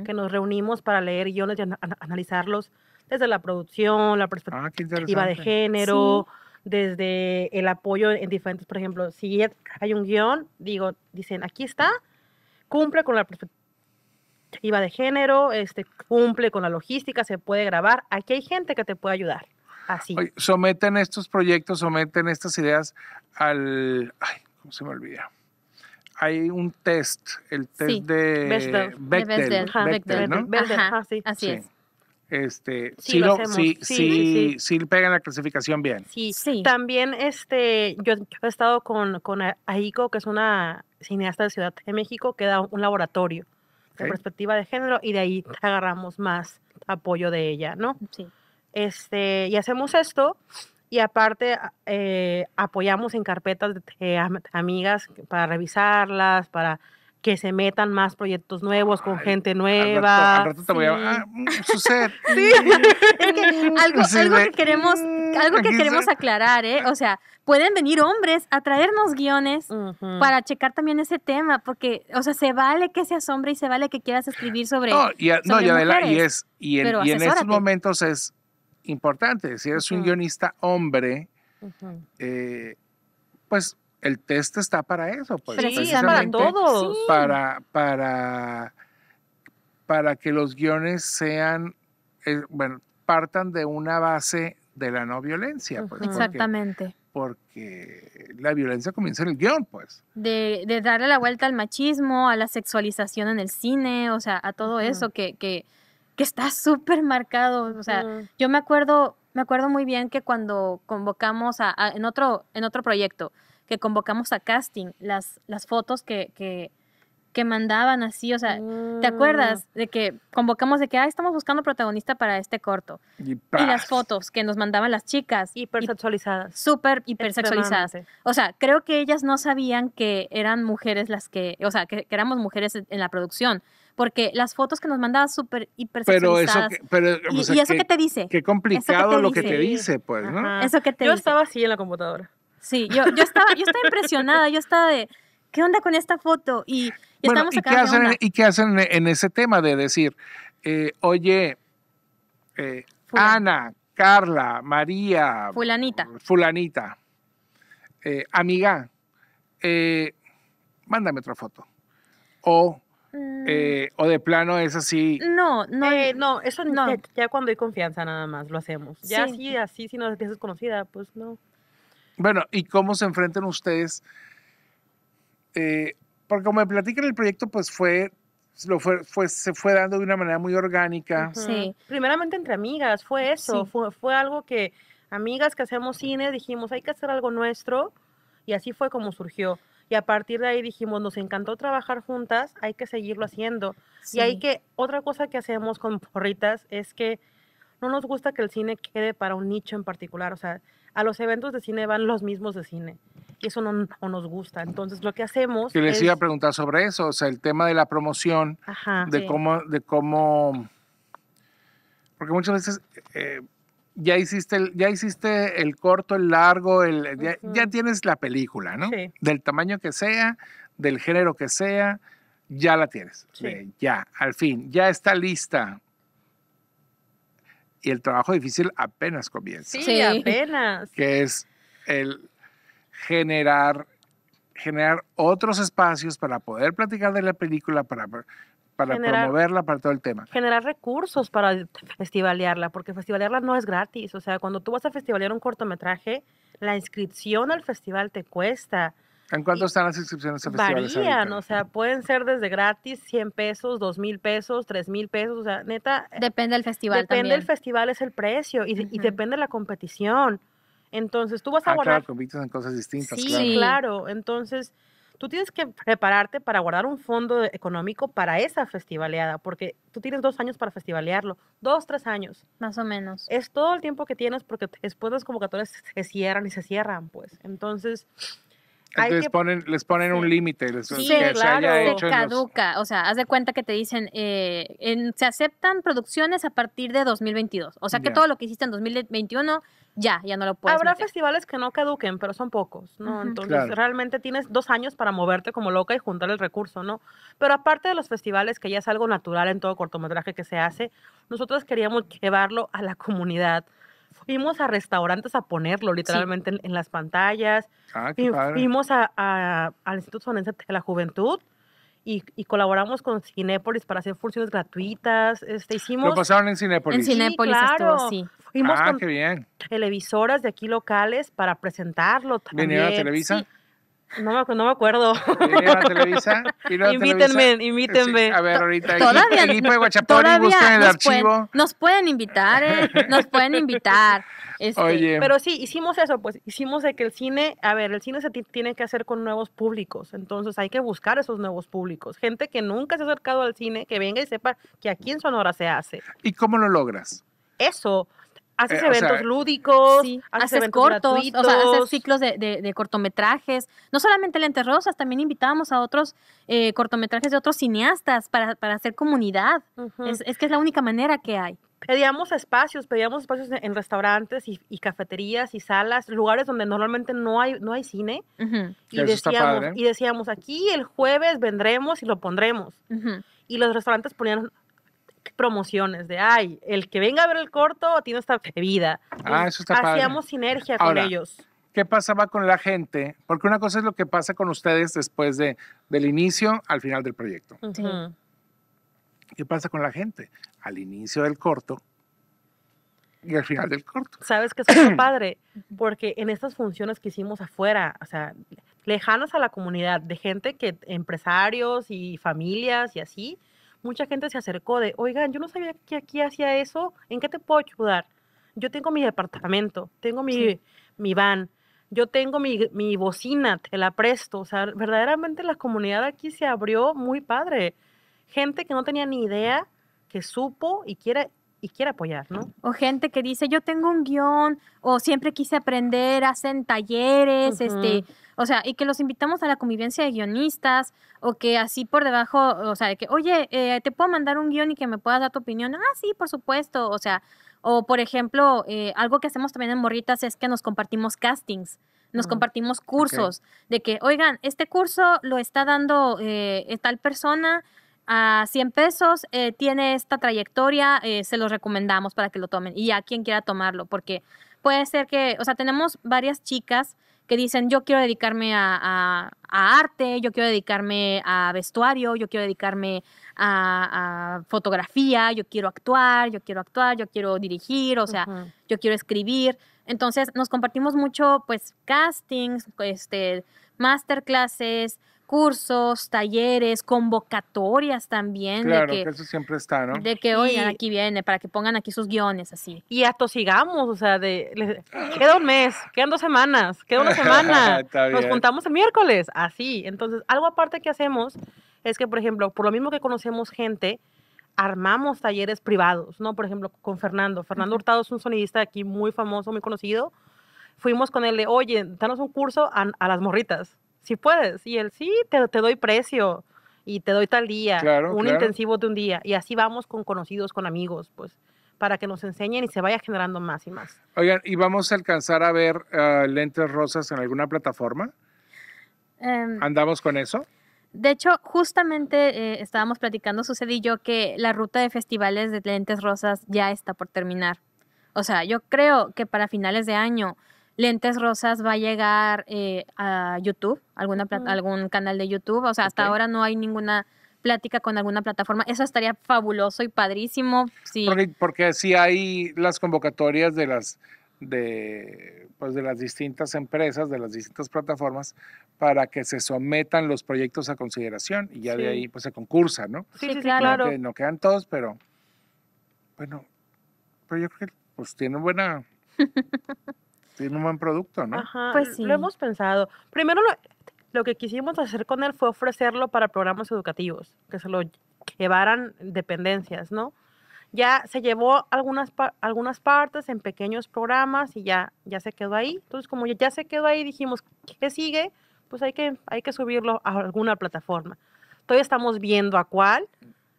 que nos reunimos para leer guiones y analizarlos desde la producción, la ah, perspectiva de género, desde el apoyo en diferentes, por ejemplo, si hay un guión, digo, dicen, aquí está, cumple con la perspectiva de género, este, cumple con la logística, se puede grabar, aquí hay gente que te puede ayudar. Así.
someten estos proyectos, someten estas ideas al... Ay, ¿cómo se me olvida? hay un test, el test de Bechdel. Así es este, sí, sí, lo, sí, sí, sí, pegan la clasificación bien.
Sí, sí. También este, yo, he estado con, con Aiko, que es una cineasta de Ciudad de México, que da un laboratorio de perspectiva de género y de ahí agarramos más apoyo de ella, ¿no? Sí. Este, y hacemos esto y aparte eh, apoyamos en carpetas de eh, amigas para revisarlas, para que se metan más proyectos nuevos con gente nueva. Al rato, te voy a
algo, que queremos, mm, algo que queremos aclarar, ¿eh? O sea, pueden venir hombres a traernos guiones para checar también ese tema, porque, o sea, se vale que seas hombre y se vale que quieras escribir sobre. No, y, y
es, y, en, estos esos momentos es importante. Si eres un guionista hombre, eh, pues el test está para eso. Pues, sí, para todos. Para, para, que los guiones sean, eh, bueno, partan de una base de la no violencia.
Pues, Exactamente.
Porque la violencia comienza en el guión, pues.
De, darle la vuelta al machismo, a la sexualización en el cine, o sea, a todo eso que, está súper marcado. O sea, yo me acuerdo, me acuerdo muy bien que cuando convocamos en, otro, en otro proyecto, que convocamos a casting, las, las fotos que, que, mandaban así, o sea, ¿te ah. acuerdas de que convocamos de que, ah, estamos buscando protagonista para este corto? Y, las fotos que nos mandaban las chicas. Hipersexualizadas. Súper hipersexualizadas. O sea, creo que ellas no sabían que eran mujeres las que, o sea, que, éramos mujeres en la producción porque las fotos que nos mandaban súper hipersexualizadas. Pero eso que, pero, y, eso que, te dice. Qué complicado lo que te dice, pues, ¿no? Eso que te Yo estaba así en la computadora. Sí, yo, yo, estaba, yo estaba impresionada, yo estaba de, ¿qué onda con esta foto? Y, y estamos acá. ¿y qué, hacen, ¿Y
qué hacen en ese tema de decir, eh, oye, eh, Ana, Carla, María. Fulanita. Fulanita. Eh, amiga, mándame otra foto. O. Mm. o de plano es así.
No, no, no, eso no. Ya, cuando hay confianza nada más lo hacemos. Ya así, así, si no es desconocida, pues no. Bueno, ¿y cómo se enfrentan ustedes? Eh,
porque como me platican el proyecto, pues fue lo fue, se fue dando de una manera muy orgánica. Sí.
Primeramente entre amigas, fue eso, fue, algo que amigas que hacemos cine dijimos, hay que hacer algo nuestro y así fue como surgió. Y a partir de ahí dijimos, nos encantó trabajar juntas, hay que seguirlo haciendo. Y hay que, otra cosa que hacemos con porritas es que no nos gusta que el cine quede para un nicho en particular, o sea, a los eventos de cine van los mismos de cine. Y eso no, nos gusta. Entonces, lo que hacemos. Que les iba a
preguntar sobre eso, o sea, el tema de la promoción,
Ajá, de, cómo,
de cómo. Porque muchas veces. Eh, ya hiciste el, ya hiciste el corto, el largo, el, ya, tienes la película, ¿no? Sí. Del tamaño que sea, del género que sea, ya la tienes. Sí. ya, al fin, ya está lista y el trabajo difícil apenas comienza. Sí,
apenas.
Que es el generar, generar otros espacios para poder platicar de la película, para, para promoverla, para todo el tema.
Generar recursos para festivalearla, porque festivalearla no es gratis. O sea, cuando tú vas a festivalear un cortometraje, la inscripción al festival te cuesta.
¿En cuánto están las inscripciones a festivales? Varían, o
sea, pueden ser desde gratis, 100 pesos, 2 mil pesos, 3 mil pesos, o sea, neta. Eh, depende del festival. Depende del festival, es el precio y, depende de la competición. Entonces, tú vas a guardar. Ah, claro,
compites en cosas distintas, claro. Sí, claro.
Entonces, tú tienes que prepararte para guardar un fondo económico para esa festivaleada, porque tú tienes dos años para festivalearlo, dos, tres años. Más o menos. Es todo el tiempo que tienes, porque después las convocatorias se cierran y se cierran, pues. Entonces entonces
les ponen un límite. Sí, Se, caduca.
O sea, haz de cuenta que te dicen, eh, se aceptan producciones a partir de 2022. O sea, que todo lo que hiciste en 2021 ya, ya no lo puedes. Habrá
festivales que no caduquen, pero son pocos, ¿no? Entonces, realmente tienes dos años para moverte como loca y juntar el recurso, ¿no? Pero aparte de los festivales, que ya es algo natural en todo cortometraje que se hace, nosotros queríamos llevarlo a la comunidad Fuimos a restaurantes a ponerlo literalmente en, las pantallas. Ah, fuimos a, al Instituto Sonense de la Juventud. Y, colaboramos con Cinépolis para hacer funciones gratuitas. Este, hicimos, Lo pasaron
en Cinépolis. En Cinépolis claro. sí.
Fuimos ah, televisoras de aquí locales para presentarlo también. a Televisa? No me, no me acuerdo. a Televisa?
invítenme, invítenme. a ver, ahorita. Todavía. de en
el archivo.
nos pueden invitar, ¿eh? Nos pueden invitar. Este, Oye. Pero sí, hicimos eso, pues hicimos de que el cine, a ver, el cine se tiene que hacer con nuevos públicos, entonces hay que buscar esos nuevos públicos, gente que nunca se ha acercado al cine, que venga y sepa que aquí en Sonora se hace.
¿Y cómo lo logras? Eso, eh, haces eventos
lúdicos, haces, cortos, o sea, haces
ciclos de, cortometrajes. No solamente Lente Rosas, también invitábamos a otros eh, cortometrajes de otros cineastas para, hacer comunidad. es, que es la única
manera que hay pedíamos espacios, pedíamos espacios en, restaurantes y, cafeterías y salas, lugares donde normalmente no hay, no hay cine.
y, decíamos, y
decíamos, aquí el jueves vendremos y lo pondremos. Y los restaurantes ponían promociones de, ay, el que venga a ver el corto tiene esta bebida. Ah, pues, eso Hacíamos sinergia con ellos.
¿Qué pasaba con la gente? Porque una cosa es lo que pasa con ustedes después de, del inicio al final del proyecto. ¿Qué pasa con la gente? Al inicio del corto y al final del
corto. Sabes que es [clears throat] padre, porque en estas funciones que hicimos afuera, o sea, lejanas a la comunidad, de gente que, empresarios y familias y así, mucha gente se acercó de, oigan, yo no sabía que aquí hacía eso, ¿en qué te puedo ayudar? Yo tengo mi departamento, tengo mi, mi van, yo tengo mi, mi, bocina, te la presto. O sea, verdaderamente la comunidad aquí se abrió muy padre. Gente que no tenía ni idea, que supo y quiere y quiere apoyar, ¿no? O gente que dice, yo tengo un guión, o siempre quise
aprender, hacen talleres, este, o sea, y que los invitamos a la convivencia de guionistas, o que así por debajo, o sea, de que, oye, eh, te puedo mandar un guión y que me puedas dar tu opinión, ah, sí, por supuesto, o sea, o por ejemplo, eh, algo que hacemos también en Morritas es que nos compartimos castings. Nos compartimos cursos de que, oigan, este curso lo está dando eh, tal persona, a 100 pesos, eh, tiene esta trayectoria, eh, se los recomendamos para que lo tomen y a quien quiera tomarlo, porque puede ser que, o sea, tenemos varias chicas que dicen, yo quiero dedicarme a, arte, yo quiero dedicarme a vestuario, yo quiero dedicarme a, fotografía, yo quiero actuar, yo quiero actuar, yo quiero dirigir, o sea, yo quiero escribir. Entonces nos compartimos mucho, pues, castings, este, masterclasses, cursos, talleres, convocatorias también. Claro, eso
siempre está, ¿no? De
que, hoy aquí
viene, para que pongan aquí sus guiones, así. Y hasta sigamos, o sea, de, queda un mes, quedan dos semanas, queda una [laughs] semana, nos juntamos el miércoles, así. Entonces, algo aparte que hacemos es que, por ejemplo, por lo mismo que conocemos gente, armamos talleres privados, ¿no? Por ejemplo, con Fernando. Fernando Hurtado es un sonidista aquí muy famoso, muy conocido. Fuimos con él de, oye, danos un curso a las morritas si puedes. Y el sí, te, doy precio y te doy tal día, un intensivo de un día. Y así vamos con conocidos, con amigos, pues para que nos enseñen y se vaya generando más y más.
Oigan, ¿y vamos a alcanzar a ver ah, lentes rosas en alguna plataforma? Em, ¿Andamos con eso?
De hecho, justamente eh, estábamos platicando, sucedí yo, que la ruta de festivales de lentes rosas ya está por terminar. O sea, yo creo que para finales de año Lentes Rosas va a llegar eh, a YouTube, alguna algún canal de YouTube. O sea, hasta ahora no hay ninguna plática con alguna plataforma. Eso estaría fabuloso y padrísimo.
Porque, sí hay las convocatorias de las de, pues de las distintas empresas, de las distintas plataformas, para que se sometan los proyectos a consideración y ya de ahí pues se concursa, ¿no? Sí, claro. No, quedan todos, pero bueno, pero yo creo que pues tienen buena... [laughs] tiene este, un buen producto, ¿no? pues sí. lo hemos
pensado. Primero lo, lo que quisimos hacer con él fue ofrecerlo para programas educativos, que se lo llevaran dependencias, ¿no? Ya se llevó algunas, algunas partes en pequeños programas y ya, ya se quedó ahí. Entonces, como ya se quedó ahí, dijimos, ¿qué sigue? Pues hay que, hay que subirlo a alguna plataforma. Todavía estamos viendo a cuál,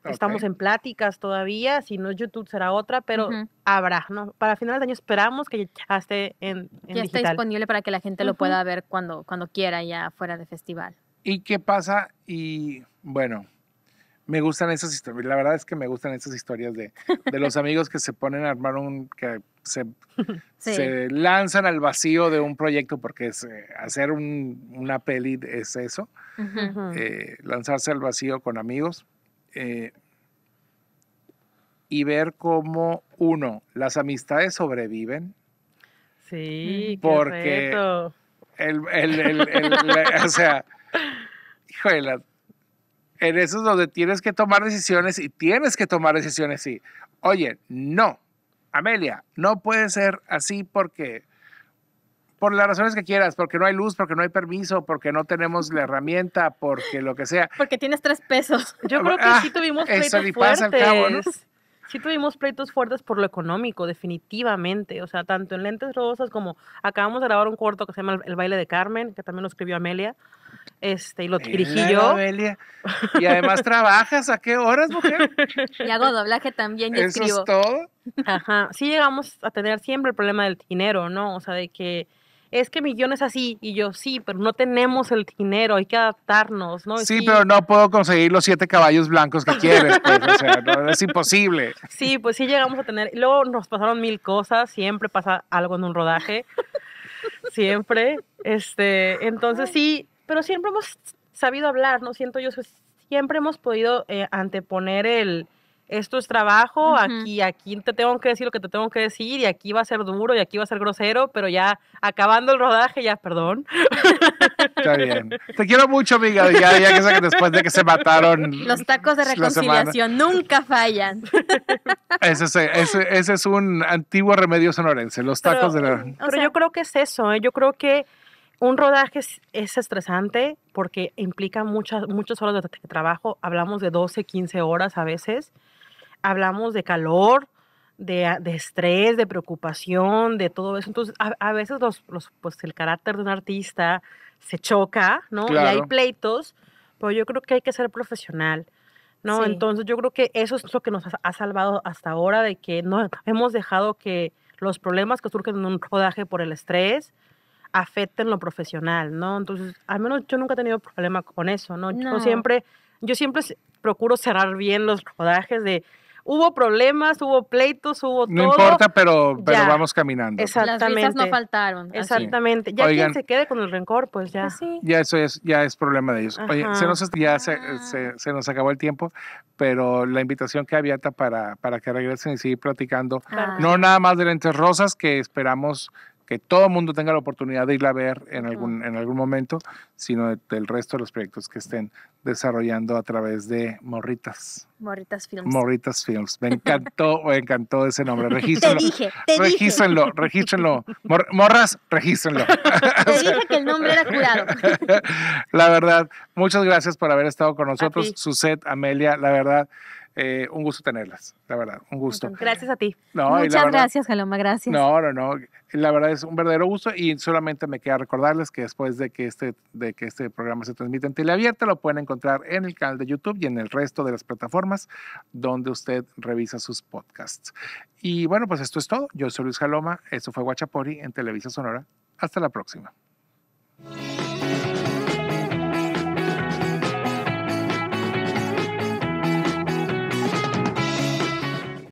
Estamos en pláticas todavía, si no es YouTube será otra, pero habrá, ¿no? Para final de año esperamos que esté en, en ya disponible para que la gente lo pueda ver cuando, cuando quiera ya fuera de festival.
¿Y
qué pasa? Y bueno, me gustan esas historias, la verdad es que me gustan esas historias de, de los [laughs] amigos que se ponen a armar un, que se,
[laughs] se
lanzan al vacío de un proyecto porque es, eh, hacer un, una peli es eso, eh, lanzarse al vacío con amigos. Eh, y ver cómo, uno, las amistades sobreviven.
Sí,
porque o sea, en eso es donde tienes que tomar decisiones y tienes que tomar decisiones, sí. Oye, no, Amelia, no puede ser así porque por las razones que quieras, porque no hay luz, porque no hay permiso, porque no tenemos la herramienta, porque lo que
sea. Porque tienes tres pesos. Yo ah, creo que ah, sí tuvimos pleitos fuertes. Sí tuvimos pleitos fuertes por lo económico, definitivamente. O sea, tanto en Lentes Rosas como acabamos de grabar un corto que se llama El baile de Carmen, que también lo escribió Amelia. Este, y lo dirigí yo. Amelia. Y además trabajas, ¿a qué horas, mujer?
Y hago doblaje también y escribo.
todo? Ajá. Sí llegamos a tener siempre el problema del dinero, ¿no? O sea, de que es que millones es así. Y yo, sí, pero no tenemos el dinero, hay que adaptarnos, ¿no? Sí, pero
no puedo conseguir los siete caballos blancos que quieres, pues, es imposible.
[laughs] Sí, pues sí llegamos a tener, luego nos pasaron mil cosas, siempre pasa algo en un rodaje, [laughs] siempre, este, entonces sí, pero siempre hemos sabido hablar, ¿no? Siento yo, siempre hemos podido eh, anteponer el esto es trabajo, aquí, aquí te tengo que decir lo que te tengo que decir y aquí va a ser duro y aquí va a ser grosero, pero ya acabando el rodaje, ya, perdón.
Está bien. Te quiero mucho, amiga. Ya, ya que después de que se mataron.
Los tacos de reconciliación nunca fallan.
Ese es, ese, ese es, un antiguo remedio sonorense, los tacos de la...
Pero yo creo que es eso, ¿eh? yo creo que un rodaje es, estresante porque implica muchas, muchas horas de trabajo. Hablamos de 12, 15 horas a veces hablamos de calor, de, ah, de estrés, de preocupación, de todo eso. Entonces, a, veces los, los, pues el carácter de un artista se choca, ¿no? Y hay pleitos, pero yo creo que hay que ser profesional. ¿no? Entonces yo creo que eso es lo que nos ha salvado hasta ahora, de que no hemos dejado que los problemas que surgen en un rodaje por el estrés afecten lo profesional, ¿no? Entonces, al menos yo nunca he tenido problema con eso, ¿no? no. Yo siempre, yo siempre procuro cerrar bien los rodajes de hubo problemas, hubo pleitos, hubo todo. No importa,
pero, pero vamos caminando.
Exactamente. Las no faltaron. Exactamente. Ya quien se quede con el rencor, pues ya. Pues sí.
Ya eso es, ya es problema de ellos. Oye, se nos, ya ah. se, nos acabó el tiempo, pero la invitación que abierta para, para que regresen y seguir platicando, no nada más de lentes rosas, que esperamos que todo el mundo tenga la oportunidad de irla a ver en algún, en algún momento, sino del resto de los proyectos que estén desarrollando a través de Morritas.
Morritas Films.
Morritas Films. Me encantó, [laughs] me encantó ese nombre. Regístrenlo. Te dije, te regístrenlo, dije. regístrenlo. morras, regístrenlo. [laughs]
Te dije que el nombre era curado.
[laughs] La verdad, muchas gracias por haber estado con nosotros, Suset, Amelia, la verdad. Eh, un gusto tenerlas, la verdad, un gusto.
Gracias a ti. Muchas gracias, Jaloma, gracias. No,
no, no, la verdad es un verdadero gusto y solamente me queda recordarles que después de que este, de que este programa se transmite en teleabierta, lo pueden encontrar en el canal de YouTube y en el resto de las plataformas donde usted revisa sus podcasts. Y bueno, pues esto es todo. Yo soy Luis Jaloma, esto fue Guachapori en Televisa Sonora. Hasta la próxima.